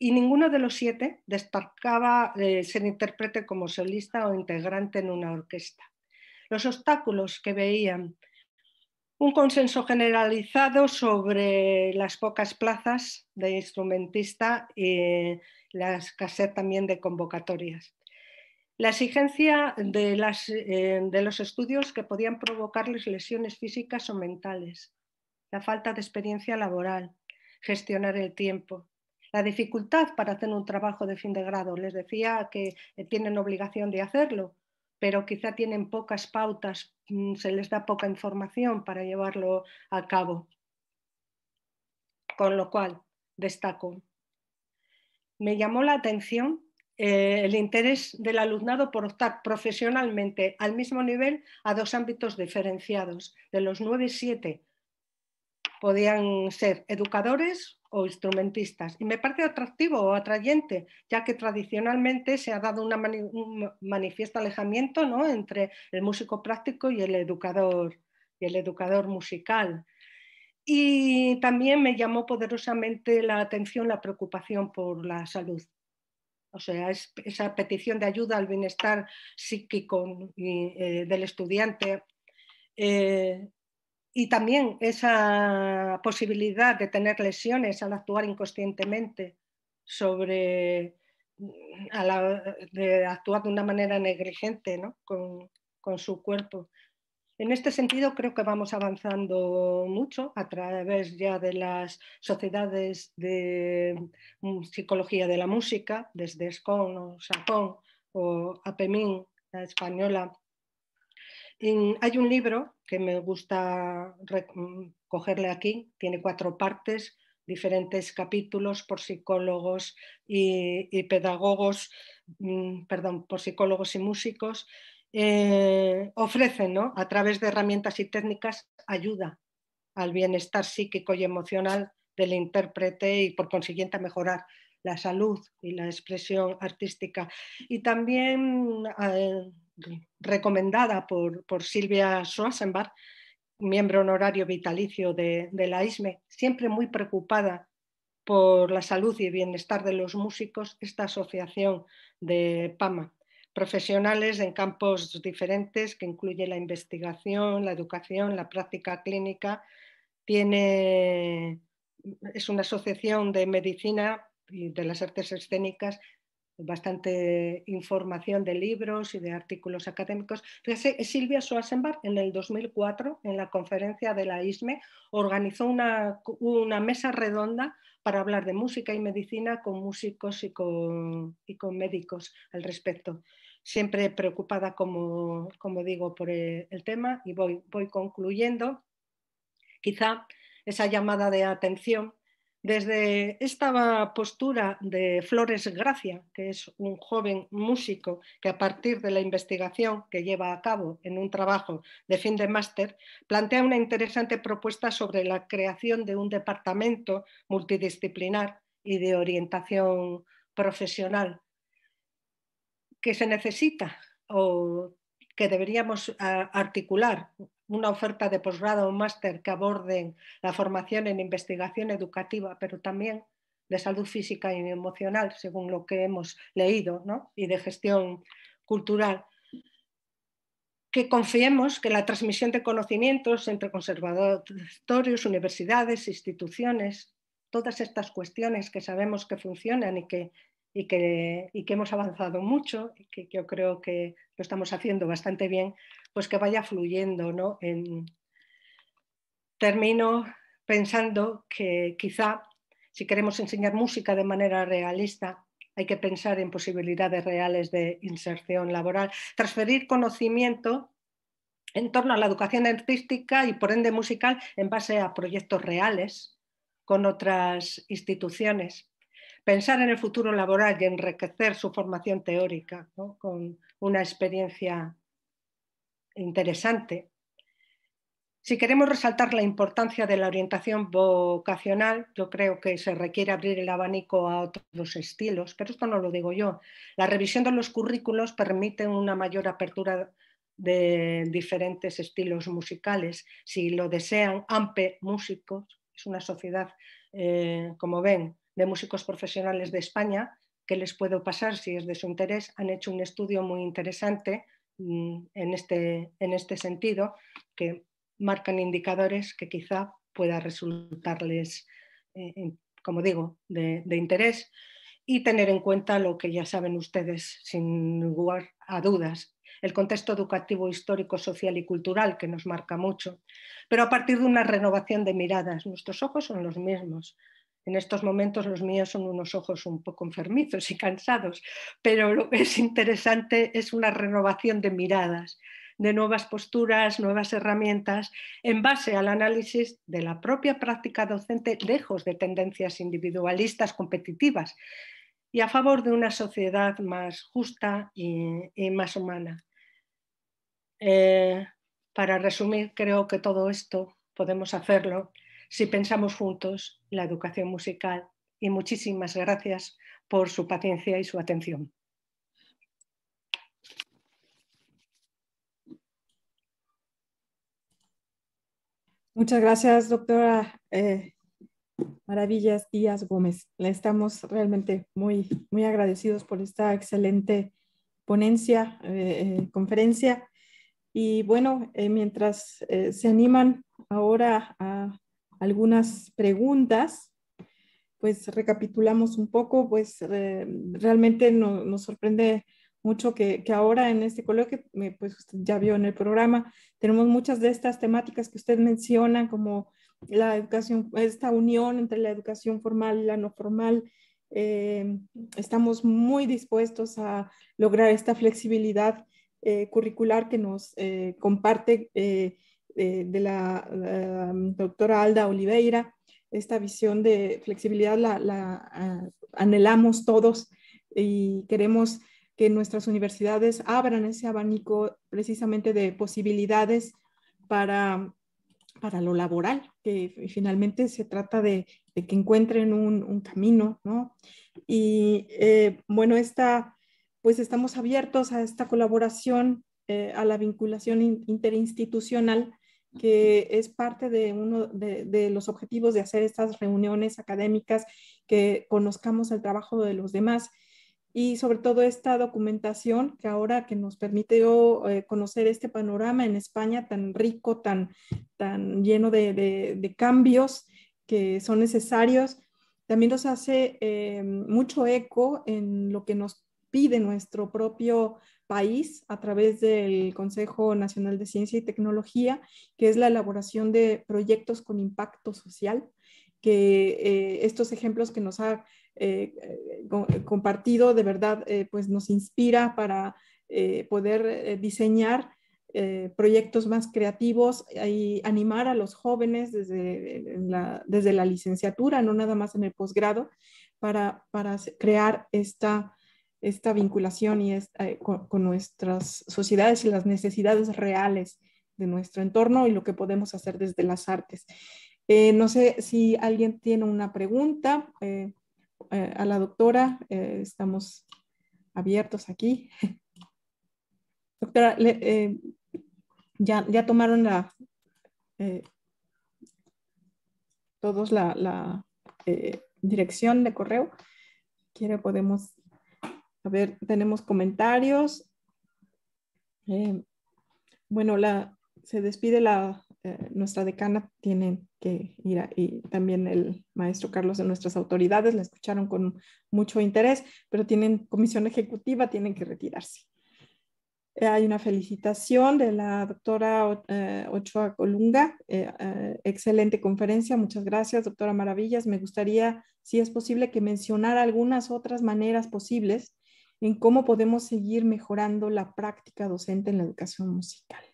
Y ninguno de los siete destacaba eh, ser intérprete como solista o integrante en una orquesta. Los obstáculos que veían un consenso generalizado sobre las pocas plazas de instrumentista y la escasez también de convocatorias. La exigencia de, eh, de, los estudios que podían provocarles lesiones físicas o mentales, la falta de experiencia laboral, gestionar el tiempo, la dificultad para hacer un trabajo de fin de grado. Les decía que eh, tienen obligación de hacerlo, pero quizá tienen pocas pautas, mm, se les da poca información para llevarlo a cabo. Con lo cual, destaco. Me llamó la atención eh, el interés del alumnado por optar profesionalmente al mismo nivel a dos ámbitos diferenciados. De los 9, 7 podían ser educadores o instrumentistas. Y me parece atractivo o atrayente, ya que tradicionalmente se ha dado una un manifiesto alejamiento ¿no? entre el músico práctico y el educador, y el educador musical. Y también me llamó poderosamente la atención la preocupación por la salud. O sea, esa petición de ayuda al bienestar psíquico eh, del estudiante eh, y también esa posibilidad de tener lesiones al actuar inconscientemente sobre de actuar de una manera negligente con, su cuerpo. En este sentido, creo que vamos avanzando mucho a través ya de las sociedades de psicología de la música, desde SCON o SACON o Apemín, la española. Y hay un libro que me gusta mm, cogerle aquí. Tiene cuatro partes, diferentes capítulos por psicólogos y, pedagogos, mm, perdón, por psicólogos y músicos. Eh, ofrecen a través de herramientas y técnicas ayuda al bienestar psíquico y emocional del intérprete y por consiguiente a mejorar la salud y la expresión artística. Y también eh, recomendada por, Silvia Schwarzenbach, miembro honorario vitalicio de, de, la ISME, siempre muy preocupada por la salud y bienestar de los músicos, esta asociación de PAMA, profesionales en campos diferentes que incluye la investigación, la educación, la práctica clínica, tiene, es una asociación de medicina y de las artes escénicas bastante información de libros y de artículos académicos. Fíjese, eh, Silvia Schwarzenbach en el 2004, en la conferencia de la ISME, organizó una, mesa redonda para hablar de música y medicina con músicos y con, médicos al respecto. Siempre preocupada, como, digo, por e, el, tema y voy concluyendo. Quizá esa llamada de atención desde esta postura de Flores Gracia, que es un joven músico que a partir de la investigación que lleva a cabo en un trabajo de fin de máster, plantea una interesante propuesta sobre la creación de un departamento multidisciplinar y de orientación profesional que se necesita o que deberíamos ah, articular una oferta de posgrado o máster que aborden la formación en investigación educativa, pero también de salud física y emocional, según lo que hemos leído, y de gestión cultural. Que confiemos que la transmisión de conocimientos entre conservatorios, universidades, instituciones, todas estas cuestiones que sabemos que funcionan y que, que, y que hemos avanzado mucho, y que yo creo que lo estamos haciendo bastante bien, pues que vaya fluyendo, ¿no? En... Termino pensando que quizá si queremos enseñar música de manera realista, hay que pensar en posibilidades reales de inserción laboral, transferir conocimiento en torno a la educación artística y por ende musical en base a proyectos reales con otras instituciones. Pensar en el futuro laboral y enriquecer su formación teórica con una experiencia interesante. Si queremos resaltar la importancia de la orientación vocacional, yo creo que se requiere abrir el abanico a otros estilos, pero esto no lo digo yo. La revisión de los currículos permite una mayor apertura de diferentes estilos musicales. Si lo desean, AMPE Músicos es una sociedad, eh, como ven, de músicos profesionales de España, que les puedo pasar si es de su interés. Han hecho un estudio muy interesante Mm, este, en este, sentido, que marcan indicadores que quizá pueda resultarles, eh, como digo, de, interés y tener en cuenta lo que ya saben ustedes sin lugar a dudas, el contexto educativo, histórico, social y cultural que nos marca mucho, pero a partir de una renovación de miradas, nuestros ojos son los mismos, en estos momentos los míos son unos ojos un poco enfermizos y cansados, pero lo que es interesante es una renovación de miradas, de nuevas posturas, nuevas herramientas, en base al análisis de la propia práctica docente, lejos de tendencias individualistas competitivas y a favor de una sociedad más justa y, más humana. Eh, para resumir, creo que todo esto podemos hacerlo si pensamos juntos la educación musical. Y muchísimas gracias por su paciencia y su atención. Muchas gracias, doctora eh, Maravillas Díaz Gómez. Le estamos realmente muy, muy agradecidos por esta excelente ponencia, eh, conferencia. Y bueno, eh, mientras se animan ahora a algunas preguntas, pues recapitulamos un poco, pues eh, realmente nos sorprende mucho que, que, ahora en este coloquio, pues ya vio en el programa, tenemos muchas de estas temáticas que usted menciona, como la educación, esta unión entre la educación formal y la no formal. Eh, estamos muy dispuestos a lograr esta flexibilidad eh, curricular que nos eh, comparte eh, de la, um, doctora Alda Oliveira, esta visión de flexibilidad la, ah, anhelamos todos y queremos que nuestras universidades abran ese abanico precisamente de posibilidades para, lo laboral, que finalmente se trata de, que encuentren un, camino, ¿no? Y eh, bueno, pues estamos abiertos a esta colaboración, eh, a la vinculación interinstitucional que es parte de uno de, los objetivos de hacer estas reuniones académicas, que conozcamos el trabajo de los demás y sobre todo esta documentación que ahora que nos permite eh, conocer este panorama en España tan rico, tan, tan lleno de, cambios que son necesarios, también nos hace eh, mucho eco en lo que nos pide nuestro propio país a través del Consejo Nacional de Ciencia y Tecnología, que es la elaboración de proyectos con impacto social, que eh, estos ejemplos que nos ha eh, eh, compartido de verdad pues nos inspira para poder diseñar proyectos más creativos y animar a los jóvenes desde la, desde la licenciatura, no nada más en el posgrado, para, para crear esta esta vinculación y eh, con, nuestras sociedades y las necesidades reales de nuestro entorno y lo que podemos hacer desde las artes. Eh, no sé si alguien tiene una pregunta eh, a la doctora. estamos abiertos aquí. Doctora, ya, ya, tomaron la, todos la dirección de correo. Quiere, podemos a ver, tenemos comentarios. Eh, bueno, la, se despide la, eh, nuestra decana, tienen que ir y también el maestro Carlos de nuestras autoridades, la escucharon con mucho interés, pero tienen comisión ejecutiva, tienen que retirarse. Eh, hay una felicitación de la doctora Ochoa Colunga, excelente conferencia, muchas gracias, doctora Maravillas. Me gustaría, si es posible, que mencionara algunas otras maneras posibles en cómo podemos seguir mejorando la práctica docente en la educación musical.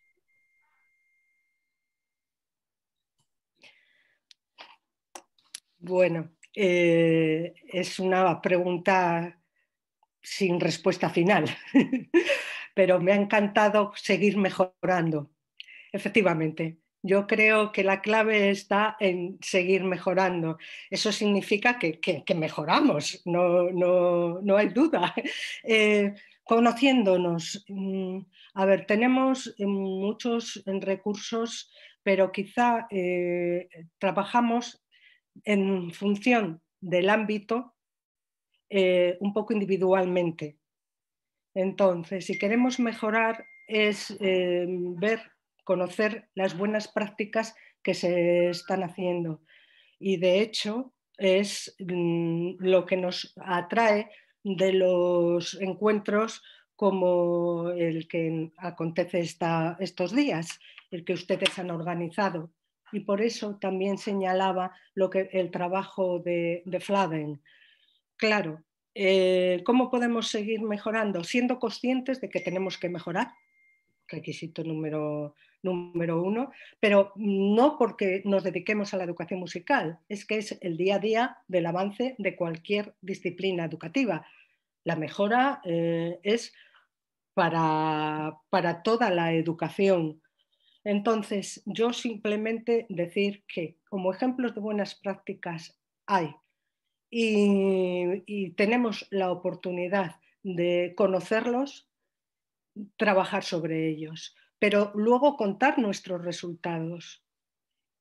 Bueno, eh, es una pregunta sin respuesta final, pero me ha encantado seguir mejorando, efectivamente. Yo creo que la clave está en seguir mejorando. Eso significa que, mejoramos, no, hay duda. Eh, conociéndonos, mm, a ver, tenemos eh, muchos recursos, pero quizá eh, trabajamos en función del ámbito un poco individualmente. Entonces, si queremos mejorar es ver conocer las buenas prácticas que se están haciendo. Y de hecho es mm, lo que nos atrae de los encuentros como el que acontece esta, estos días, el que ustedes han organizado. Y por eso también señalaba lo que, el trabajo de, Fladen. Claro, eh, ¿cómo podemos seguir mejorando? Siendo conscientes de que tenemos que mejorar, requisito número número uno, pero no porque nos dediquemos a la educación musical, es que es el día a día del avance de cualquier disciplina educativa. La mejora eh, es para, para toda la educación. Entonces, yo simplemente decir que como ejemplos de buenas prácticas hay y, tenemos la oportunidad de conocerlos, trabajar sobre ellos pero luego contar nuestros resultados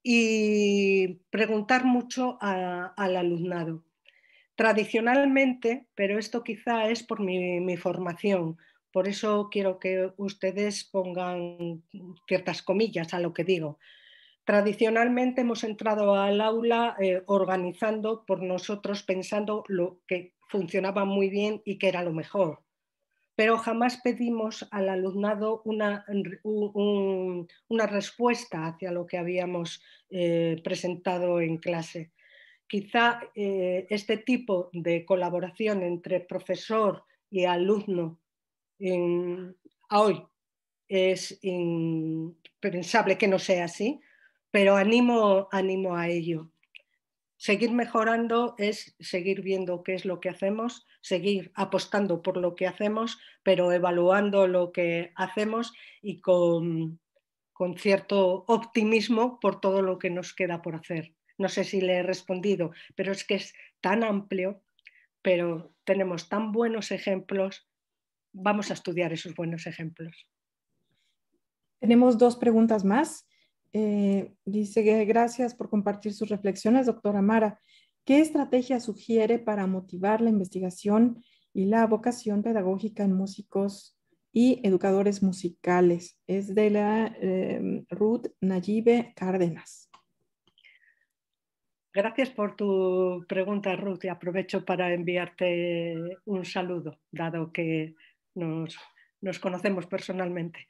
y preguntar mucho al alumnado. Tradicionalmente, pero esto quizá es por mi, formación, por eso quiero que ustedes pongan ciertas comillas a lo que digo. Tradicionalmente hemos entrado al aula eh, organizando por nosotros, pensando lo que funcionaba muy bien y que era lo mejor pero jamás pedimos al alumnado una, respuesta hacia lo que habíamos eh, presentado en clase. Quizá eh, este tipo de colaboración entre profesor y alumno hoy es impensable que no sea así, pero animo, animo a ello. Seguir mejorando es seguir viendo qué es lo que hacemos seguir apostando por lo que hacemos, pero evaluando lo que hacemos y con, cierto optimismo por todo lo que nos queda por hacer. No sé si le he respondido, pero es que es tan amplio, pero tenemos tan buenos ejemplos, vamos a estudiar esos buenos ejemplos. Tenemos dos preguntas más. Eh, dice que gracias por compartir sus reflexiones, doctora Mara. ¿Qué estrategia sugiere para motivar la investigación y la vocación pedagógica en músicos y educadores musicales? Es de la em, Ruth Nayibe Cárdenas. Gracias por tu pregunta, Ruth, y aprovecho para enviarte un saludo, dado que nos conocemos personalmente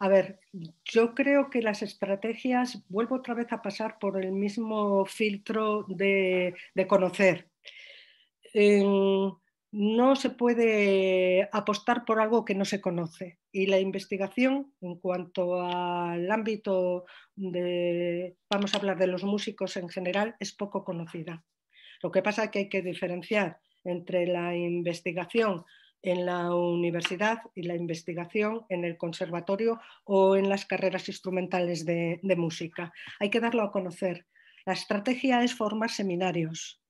a ver, yo creo que las estrategias, vuelvo otra vez a pasar por el mismo filtro de, conocer. no se puede apostar por algo que no se conoce. Y la investigación, en cuanto al ámbito de, vamos a hablar de los músicos en general, es poco conocida. Lo que pasa es que hay que diferenciar entre la investigación en la universidad y la investigación en el conservatorio o en las carreras instrumentales de, música. Hay que darlo a conocer. La estrategia es formar seminarios.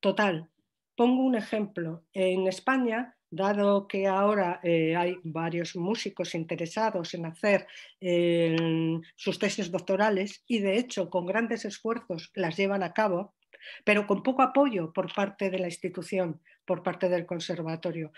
Total, pongo un ejemplo. En España dado que ahora eh, hay varios músicos interesados en hacer eh, sus tesis doctorales y de hecho con grandes esfuerzos las llevan a cabo, pero con poco apoyo por parte de la institución, por parte del conservatorio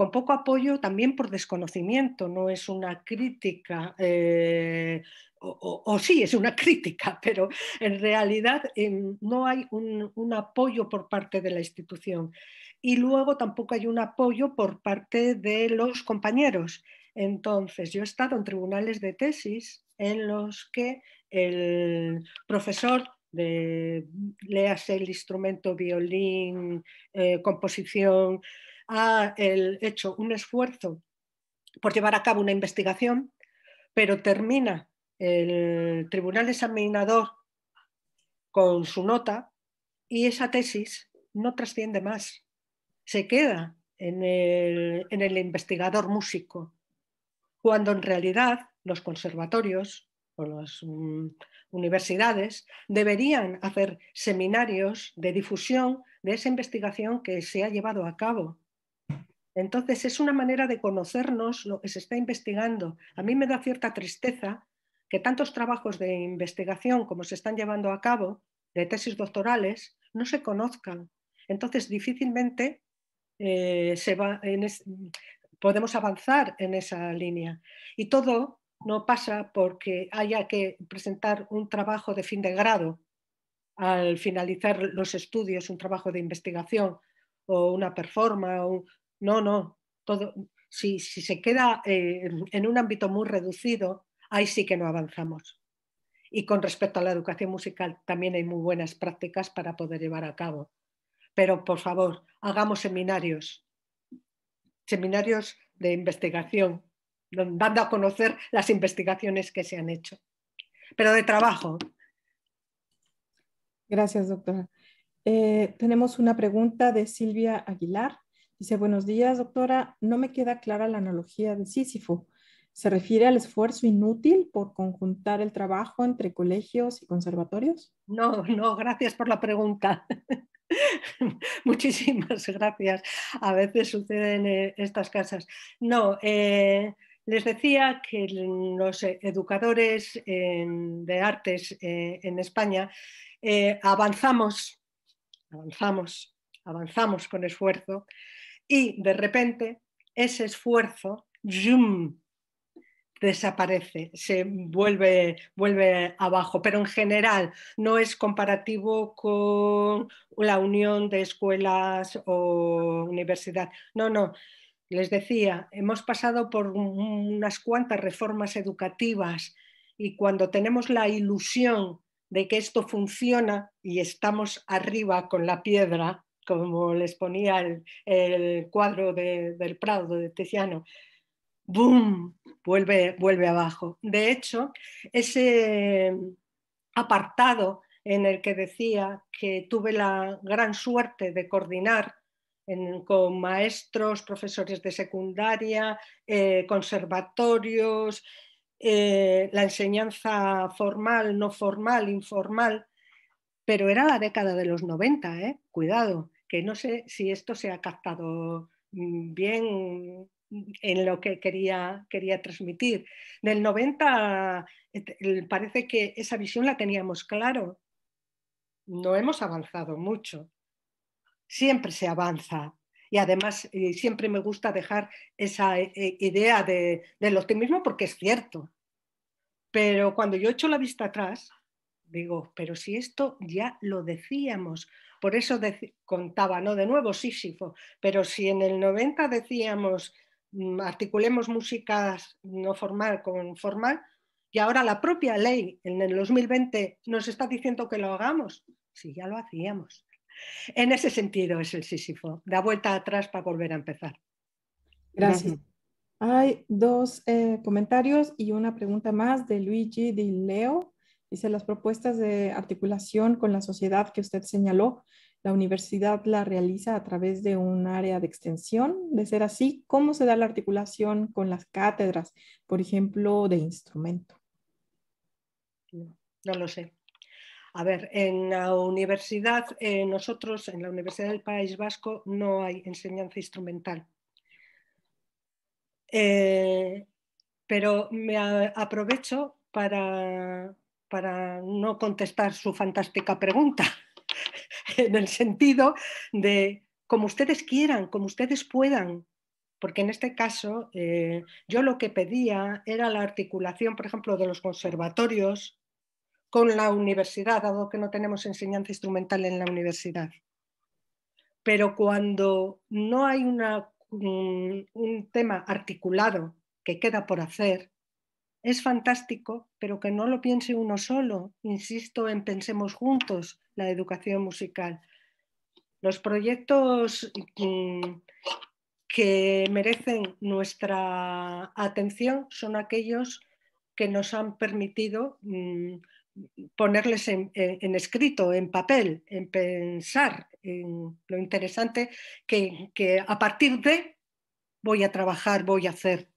con poco apoyo también por desconocimiento, no es una crítica, eh, o, sí, es una crítica, pero en realidad em, no hay un, apoyo por parte de la institución. Y luego tampoco hay un apoyo por parte de los compañeros. Entonces, yo he estado en tribunales de tesis en los que el profesor de, hace el instrumento violín, eh, composición, ha hecho un esfuerzo por llevar a cabo una investigación, pero termina el tribunal examinador con su nota y esa tesis no trasciende más. Se queda en el, investigador músico, cuando en realidad los conservatorios o las mm, universidades deberían hacer seminarios de difusión de esa investigación que se ha llevado a cabo entonces es una manera de conocernos lo que se está investigando. A mí me da cierta tristeza que tantos trabajos de investigación como se están llevando a cabo, de tesis doctorales, no se conozcan. Entonces difícilmente eh, se va podemos avanzar en esa línea. Y todo no pasa porque haya que presentar un trabajo de fin de grado al finalizar los estudios, un trabajo de investigación o una performance o un, no, no. Todo, si, se queda eh, en un ámbito muy reducido, ahí sí que no avanzamos. Y con respecto a la educación musical, también hay muy buenas prácticas para poder llevar a cabo. Pero por favor, hagamos seminarios, seminarios de investigación, dando a conocer las investigaciones que se han hecho, pero de trabajo. Gracias, doctora. Eh, tenemos una pregunta de Silvia Aguilar. Dice, buenos días, doctora. No me queda clara la analogía de Sísifo. ¿Se refiere al esfuerzo inútil por conjuntar el trabajo entre colegios y conservatorios? No, no, gracias por la pregunta. Muchísimas gracias. A veces suceden eh, estas casas. No, eh, les decía que los educadores eh, de artes en España avanzamos, avanzamos, avanzamos con esfuerzo y de repente ese esfuerzo desaparece, se vuelve abajo. Pero en general no es comparativo con la unión de escuelas o universidad. No, no. Les decía, hemos pasado por unas cuantas reformas educativas y cuando tenemos la ilusión de que esto funciona y estamos arriba con la piedra, como les ponía el, cuadro del Prado de Tiziano, ¡boom! Vuelve, vuelve abajo. De hecho, ese apartado en el que decía que tuve la gran suerte de coordinar con maestros, profesores de secundaria, eh, conservatorios, eh, la enseñanza formal, no formal, informal, pero era la década de los 90, ¿eh? cuidado que no sé si esto se ha captado mm, bien mm, en lo que quería, quería transmitir. Del 90 parece que esa visión la teníamos claro. No hemos avanzado mucho. Siempre se avanza. Y además eh, siempre me gusta dejar esa e, e, idea del optimismo porque es cierto. Pero cuando yo echo la vista atrás, digo, pero si esto ya lo decíamos, por eso contaba, ¿no? De nuevo Sísifo, pero si en el 90 decíamos mm, articulemos músicas no formal con formal, y ahora la propia ley en el 2020 nos está diciendo que lo hagamos, si sí, ya lo hacíamos. En ese sentido es el Sísifo, da vuelta atrás para volver a empezar. Gracias. Hay dos eh, comentarios y una pregunta más de Luigi Di Leo. Dice, las propuestas de articulación con la sociedad que usted señaló, la universidad la realiza a través de un área de extensión. De ser así, ¿cómo se da la articulación con las cátedras, por ejemplo, de instrumento? No, lo sé. A ver, en la universidad, eh, nosotros, en la Universidad del País Vasco, no hay enseñanza instrumental. Eh, pero me aprovecho para, para no contestar su fantástica pregunta, en el sentido de como ustedes quieran, como ustedes puedan, porque en este caso eh, yo lo que pedía era la articulación, por ejemplo, de los conservatorios con la universidad, dado que no tenemos enseñanza instrumental en la universidad. Pero cuando no hay un tema articulado que queda por hacer, es fantástico, pero que no lo piense uno solo. Insisto en pensemos juntos la educación musical. Los proyectos mm, que merecen nuestra atención son aquellos que nos han permitido mm, ponerles en, escrito, en papel, en pensar en lo interesante que a partir de voy a trabajar, voy a hacer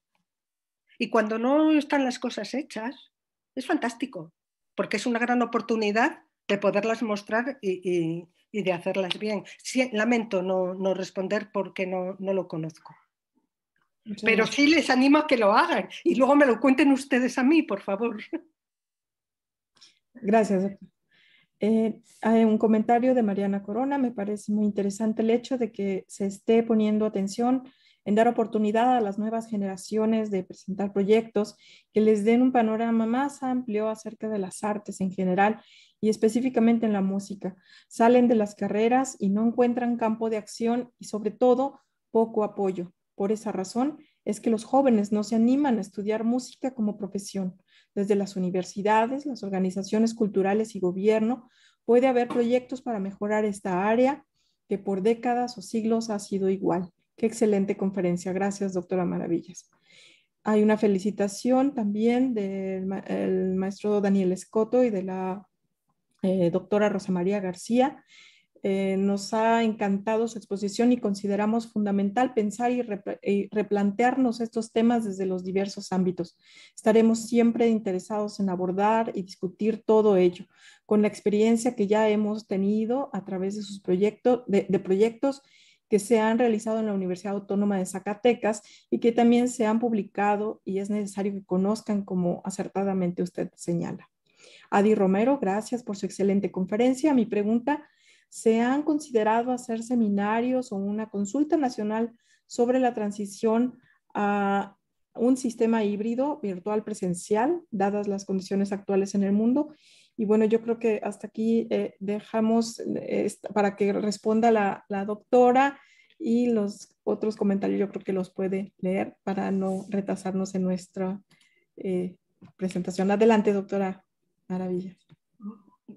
y cuando no están las cosas hechas, es fantástico, porque es una gran oportunidad de poderlas mostrar y, de hacerlas bien. lamento no, responder porque no, no lo conozco. Pero sí les animo a que lo hagan y luego me lo cuenten ustedes a mí, por favor. Gracias. Eh, hay un comentario de Mariana Corona. Me parece muy interesante el hecho de que se esté poniendo atención en dar oportunidad a las nuevas generaciones de presentar proyectos que les den un panorama más amplio acerca de las artes en general y específicamente en la música. Salen de las carreras y no encuentran campo de acción y sobre todo poco apoyo. Por esa razón es que los jóvenes no se animan a estudiar música como profesión. Desde las universidades, las organizaciones culturales y gobierno puede haber proyectos para mejorar esta área que por décadas o siglos ha sido igual. Qué excelente conferencia. Gracias, doctora Maravillas. Hay una felicitación también del el maestro Daniel Escoto y de la eh, doctora Rosa María García. Eh, nos ha encantado su exposición y consideramos fundamental pensar y, replantearnos estos temas desde los diversos ámbitos. Estaremos siempre interesados en abordar y discutir todo ello, con la experiencia que ya hemos tenido a través de sus proyectos, de, de proyectos que se han realizado en la Universidad Autónoma de Zacatecas y que también se han publicado y es necesario que conozcan como acertadamente usted señala. Adi Romero, gracias por su excelente conferencia. Mi pregunta, ¿se han considerado hacer seminarios o una consulta nacional sobre la transición a un sistema híbrido virtual presencial, dadas las condiciones actuales en el mundo? Y bueno, yo creo que hasta aquí eh, dejamos eh, para que responda la, doctora y los otros comentarios yo creo que los puede leer para no retrasarnos en nuestra eh, presentación. Adelante, doctora Maravilla.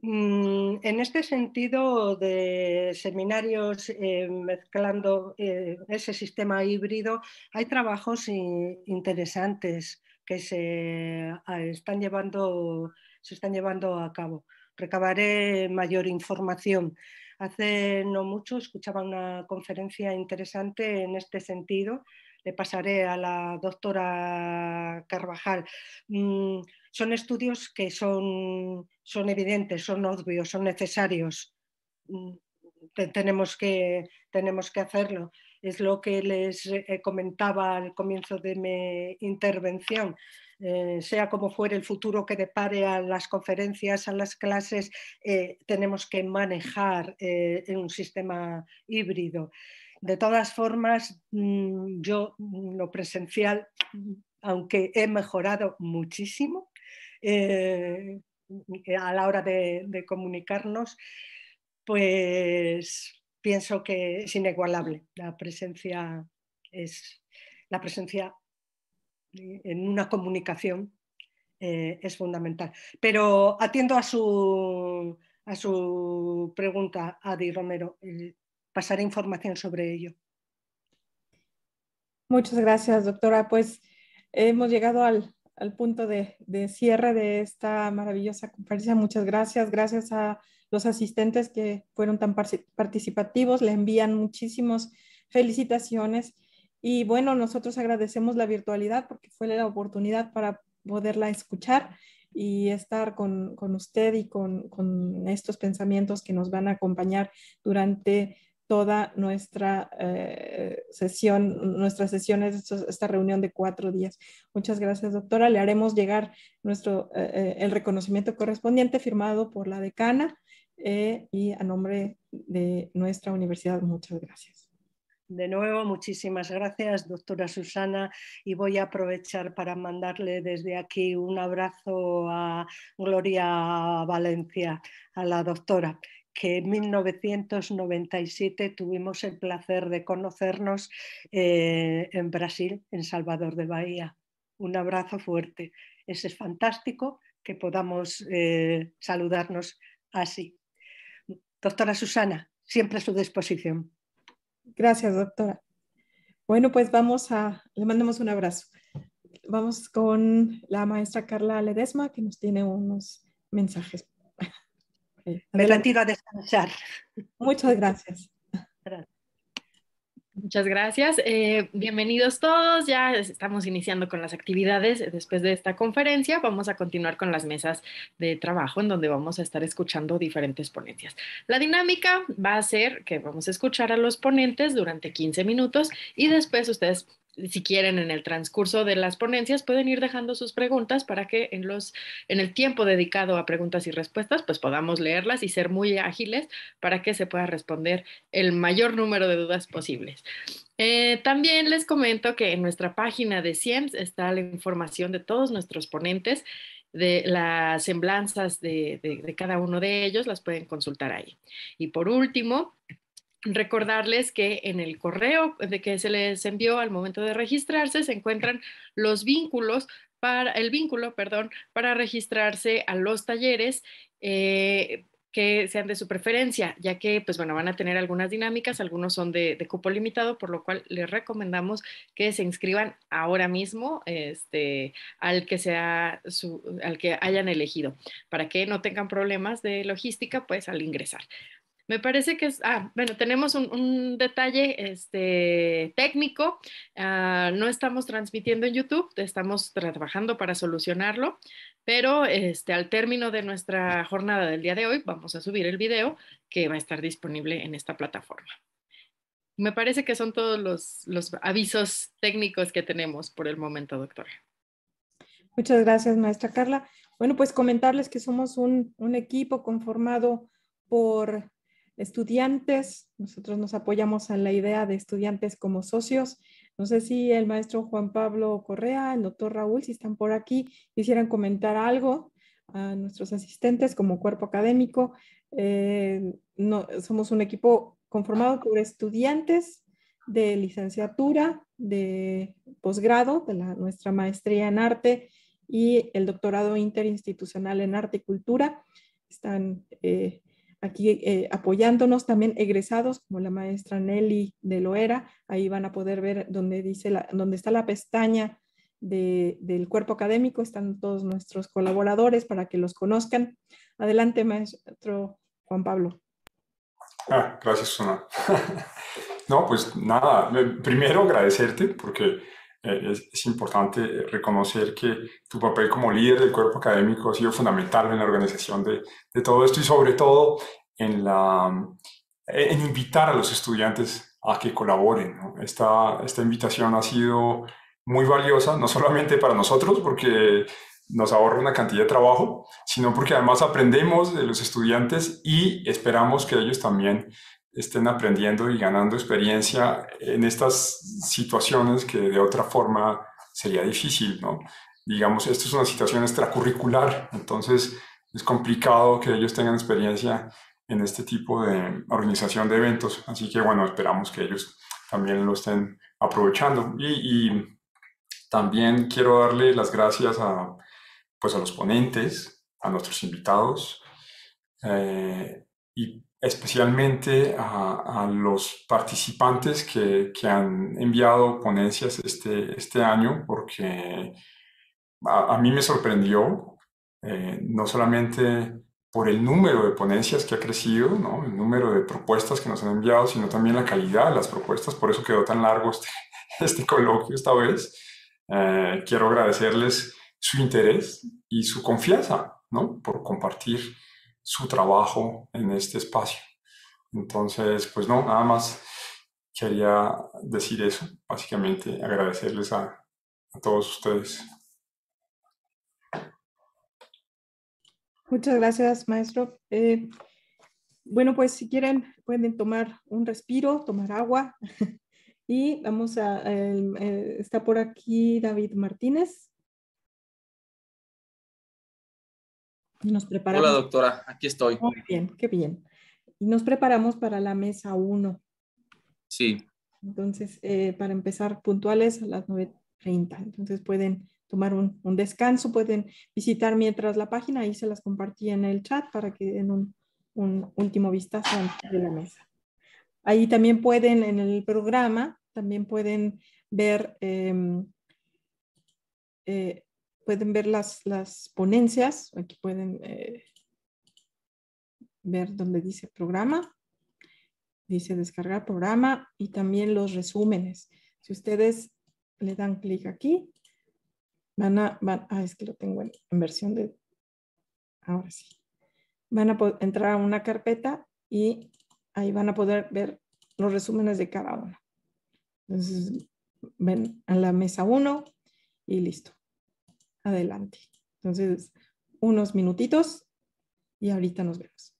Mm, en este sentido de seminarios mezclando ese sistema híbrido, hay trabajos interesantes que se están llevando se están llevando a cabo. Recabaré mayor información. Hace no mucho escuchaba una conferencia interesante en este sentido. Le pasaré a la doctora Carvajal. Mm, son estudios que son, evidentes, son obvios, son necesarios. Mm, tenemos, que, tenemos que hacerlo. Es lo que les eh, comentaba al comienzo de mi intervención. Eh, sea como fuere el futuro que depare a las conferencias, a las clases, eh, tenemos que manejar un sistema híbrido. De todas formas, mm, yo mm, lo presencial, mm, aunque he mejorado muchísimo a la hora de comunicarnos, pues pienso que es inigualable. La presencia es la presencia en una comunicación eh, es fundamental. Pero atiendo a su, a su pregunta, Adi Romero. Eh, pasaré información sobre ello. Muchas gracias, doctora. Pues hemos llegado al, punto de, de, cierre de esta maravillosa conferencia. Muchas gracias. Gracias a los asistentes que fueron tan participativos, le envían muchísimas felicitaciones y bueno, nosotros agradecemos la virtualidad porque fue la oportunidad para poderla escuchar y estar con, con usted y con, con, estos pensamientos que nos van a acompañar durante toda nuestra eh, sesión, nuestras sesiones, esta reunión de cuatro días. Muchas gracias, doctora. Le haremos llegar nuestro, eh, eh, el reconocimiento correspondiente firmado por la decana eh, y a nombre de nuestra universidad, muchas gracias. De nuevo, muchísimas gracias, doctora Susana, y voy a aprovechar para mandarle desde aquí un abrazo a Gloria Valencia, a la doctora, que en 1997 tuvimos el placer de conocernos eh, en Brasil, en Salvador de Bahía. Un abrazo fuerte. Es fantástico que podamos eh, saludarnos así. Doctora Susana, siempre a su disposición. Gracias, doctora. Bueno, pues vamos a, le mandamos un abrazo. Vamos con la maestra Carla Ledesma, que nos tiene unos mensajes. Me tiro a descansar. Muchas gracias. gracias. Muchas gracias. Eh, bienvenidos todos. Ya estamos iniciando con las actividades. Después de esta conferencia vamos a continuar con las mesas de trabajo en donde vamos a estar escuchando diferentes ponencias. La dinámica va a ser que vamos a escuchar a los ponentes durante 15 minutos y después ustedes si quieren, en el transcurso de las ponencias, pueden ir dejando sus preguntas para que en, los, en el tiempo dedicado a preguntas y respuestas, pues podamos leerlas y ser muy ágiles para que se pueda responder el mayor número de dudas posibles. Eh, también les comento que en nuestra página de CIEMS está la información de todos nuestros ponentes, de las semblanzas de, de, de cada uno de ellos, las pueden consultar ahí. Y por último, recordarles que en el correo de que se les envió al momento de registrarse se encuentran los vínculos para el vínculo, perdón, para registrarse a los talleres. Eh, que sean de su preferencia, ya que pues bueno, van a tener algunas dinámicas, algunos son de, de cupo limitado, por lo cual les recomendamos que se inscriban ahora mismo este, al, que sea su, al que hayan elegido, para que no tengan problemas de logística pues al ingresar. Me parece que es, ah, bueno, tenemos un, detalle este, técnico, ah, no estamos transmitiendo en YouTube, estamos trabajando para solucionarlo, pero este, al término de nuestra jornada del día de hoy vamos a subir el video que va a estar disponible en esta plataforma. Me parece que son todos los, avisos técnicos que tenemos por el momento, doctora. Muchas gracias, maestra Carla. Bueno, pues comentarles que somos un equipo conformado por estudiantes. Nosotros nos apoyamos en la idea de estudiantes como socios. No sé si el maestro Juan Pablo Correa, el doctor Raúl, si están por aquí, quisieran comentar algo a nuestros asistentes como cuerpo académico. Eh, no, somos un equipo conformado por estudiantes de licenciatura, de posgrado, de la, nuestra maestría en arte y el doctorado interinstitucional en arte y cultura. Están eh, aquí eh, apoyándonos también egresados como la maestra Nelly de Loera. Ahí van a poder ver donde, dice la, está la pestaña del cuerpo académico. Están todos nuestros colaboradores para que los conozcan. Adelante, maestro Juan Pablo. Ah, gracias, Susana. no, pues nada, eh, primero agradecerte porque eh, es, importante reconocer que tu papel como líder del cuerpo académico ha sido fundamental en la organización de, todo esto y sobre todo en, la, eh, en invitar a los estudiantes a que colaboren. Esta, esta invitación ha sido muy valiosa, no solamente para nosotros, porque nos ahorra una cantidad de trabajo, sino porque además aprendemos de los estudiantes y esperamos que ellos también estén aprendiendo y ganando experiencia en estas situaciones que de otra forma sería difícil, ¿no? Digamos, esto es una situación extracurricular, entonces es complicado que ellos tengan experiencia en este tipo de organización de eventos, así que bueno, esperamos que ellos también lo estén aprovechando. Y, también quiero darle las gracias a, pues a los ponentes, a nuestros invitados eh, y especialmente a, los participantes que, han enviado ponencias este, este año, porque a, mí me sorprendió, eh, no solamente por el número de ponencias que ha crecido, ¿no? el número de propuestas que nos han enviado, sino también la calidad de las propuestas, por eso quedó tan largo este, este coloquio esta vez. Eh, quiero agradecerles su interés y su confianza ¿no? por compartir su trabajo en este espacio. Entonces, pues no, nada más quería decir eso, básicamente agradecerles a, todos ustedes. Muchas gracias, maestro. Eh, bueno, pues si quieren, pueden tomar un respiro, tomar agua. y vamos a, eh, está por aquí David Martínez. Nos preparamos. Hola, doctora, aquí estoy. Muy bien, qué bien. Y nos preparamos para la mesa 1. Sí. Entonces, eh, para empezar puntuales a las 9.30. Entonces pueden tomar un, descanso, pueden visitar mientras la página, ahí se las compartí en el chat para que den un, último vistazo de la mesa. Ahí también pueden, en el programa, también pueden ver em, eh, pueden ver las, ponencias. Aquí pueden eh, ver donde dice programa. Dice descargar programa y también los resúmenes. Si ustedes le dan clic aquí, van a, ah, es que lo tengo en, versión de, ahora sí. Van a entrar a una carpeta y ahí van a poder ver los resúmenes de cada uno. Entonces, ven a la mesa 1 y listo adelante. Entonces, unos minutitos y ahorita nos vemos.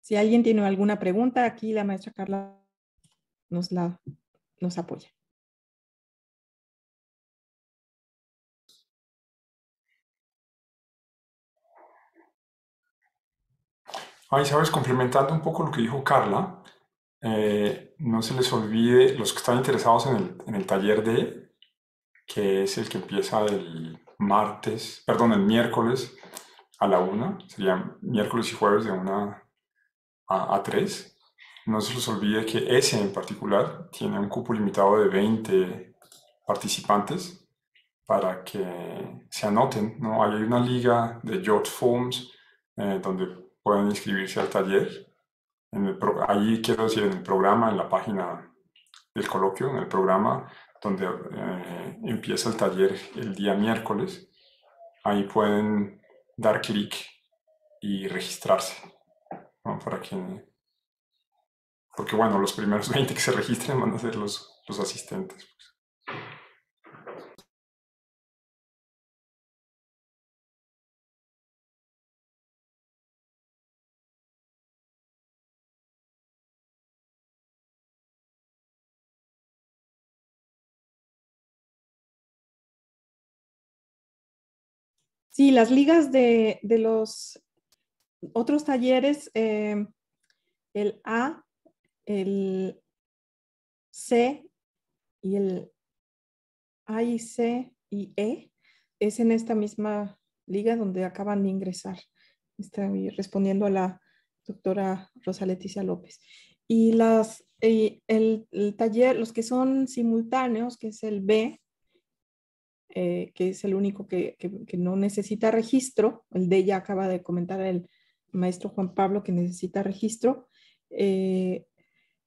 Si alguien tiene alguna pregunta, aquí la maestra Carla nos, la, nos apoya. Ay, sabes, complementando un poco lo que dijo Carla, eh, no se les olvide, los que están interesados en el, taller D, que es el que empieza el martes, perdón, el miércoles a la 1, serían miércoles y jueves de una a, 3, tres. No se les olvide que ese en particular tiene un cupo limitado de 20 participantes para que se anoten. ¿no? Hay una liga de George Forms eh, donde pueden inscribirse al taller. En allí quiero decir, en el programa, en la página del coloquio, en el programa donde eh, empieza el taller el día miércoles, ahí pueden dar clic y registrarse. Para porque bueno, los primeros 20 que se registren van a ser los, los asistentes. Pues. Sí, las ligas de, los otros talleres, eh, el A, el C y el A y C y E, es en esta misma liga donde acaban de ingresar. Estoy respondiendo a la doctora Rosa Leticia López. Y las, el, taller, los que son simultáneos, que es el B, eh, que es el único que, no necesita registro, el de ya acaba de comentar el maestro Juan Pablo que necesita registro, eh,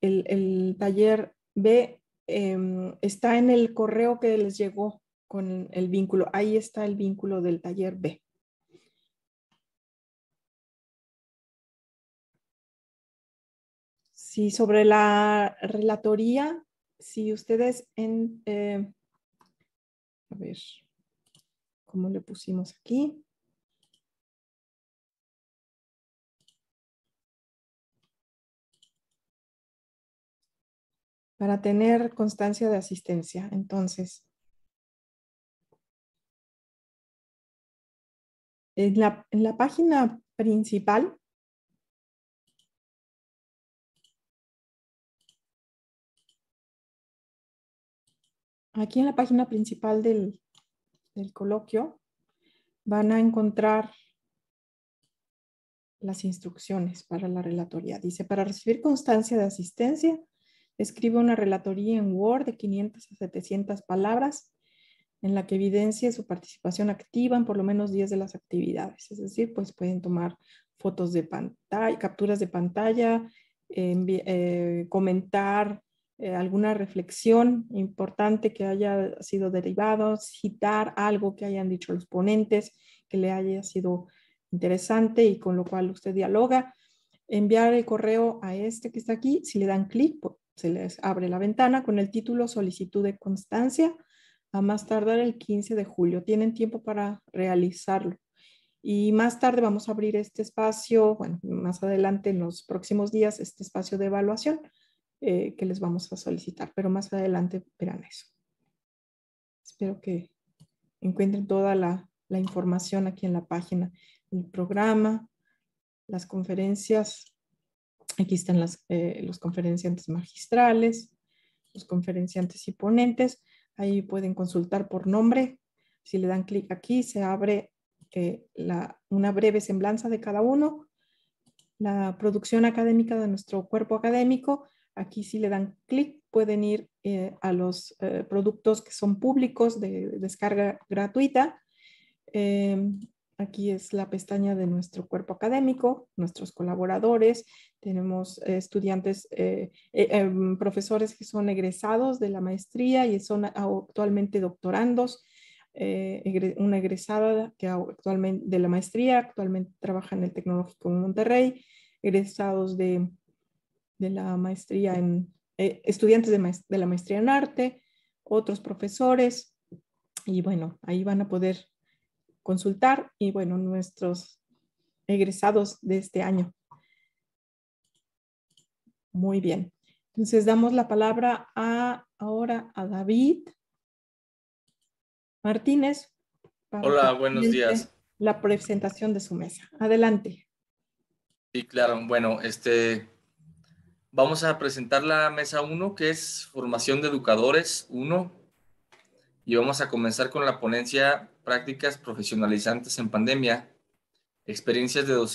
el, taller B em, está en el correo que les llegó con el vínculo, ahí está el vínculo del taller B. Sí, sobre la relatoría, si ustedes en, eh, a ver, ¿cómo le pusimos aquí? Para tener constancia de asistencia. Entonces, en la, en la página principal Aquí en la página principal del, coloquio van a encontrar las instrucciones para la relatoría. Dice, para recibir constancia de asistencia, escribe una relatoría en Word de 500 a 700 palabras en la que evidencie su participación activa en por lo menos 10 de las actividades. Es decir, pues pueden tomar fotos de pantalla, capturas de pantalla, eh, comentar eh, alguna reflexión importante que haya sido derivado, citar algo que hayan dicho los ponentes que le haya sido interesante y con lo cual usted dialoga, enviar el correo a este que está aquí, si le dan clic pues, se les abre la ventana con el título solicitud de constancia a más tardar el 15 de julio. Tienen tiempo para realizarlo. Y más tarde vamos a abrir este espacio, bueno, más adelante en los próximos días, este espacio de evaluación eh, que les vamos a solicitar, pero más adelante verán eso. Espero que encuentren toda la, información aquí en la página, el programa, las conferencias. Aquí están eh, los conferenciantes magistrales, los conferenciantes y ponentes. Ahí pueden consultar por nombre. Si le dan clic aquí, se abre eh, una breve semblanza de cada uno, la producción académica de nuestro cuerpo académico Aquí si le dan clic pueden ir eh, a los eh, productos que son públicos de, descarga gratuita. Em, aquí es la pestaña de nuestro cuerpo académico, nuestros colaboradores. Tenemos eh, estudiantes, em, profesores que son egresados de la maestría y son actualmente doctorandos. una egresada que actualmente de la maestría, actualmente trabaja en el Tecnológico de Monterrey, egresados de de la maestría en, eh, estudiantes de, la maestría en arte, otros profesores, y bueno, ahí van a poder consultar y bueno, nuestros egresados de este año. Muy bien. Entonces damos la palabra a, ahora a David Martínez. Hola, buenos días. La presentación de su mesa. Adelante. Sí, claro. Bueno, este, Vamos a presentar la mesa 1, que es Formación de Educadores 1, y vamos a comenzar con la ponencia Prácticas Profesionalizantes en Pandemia, Experiencias de Docencia.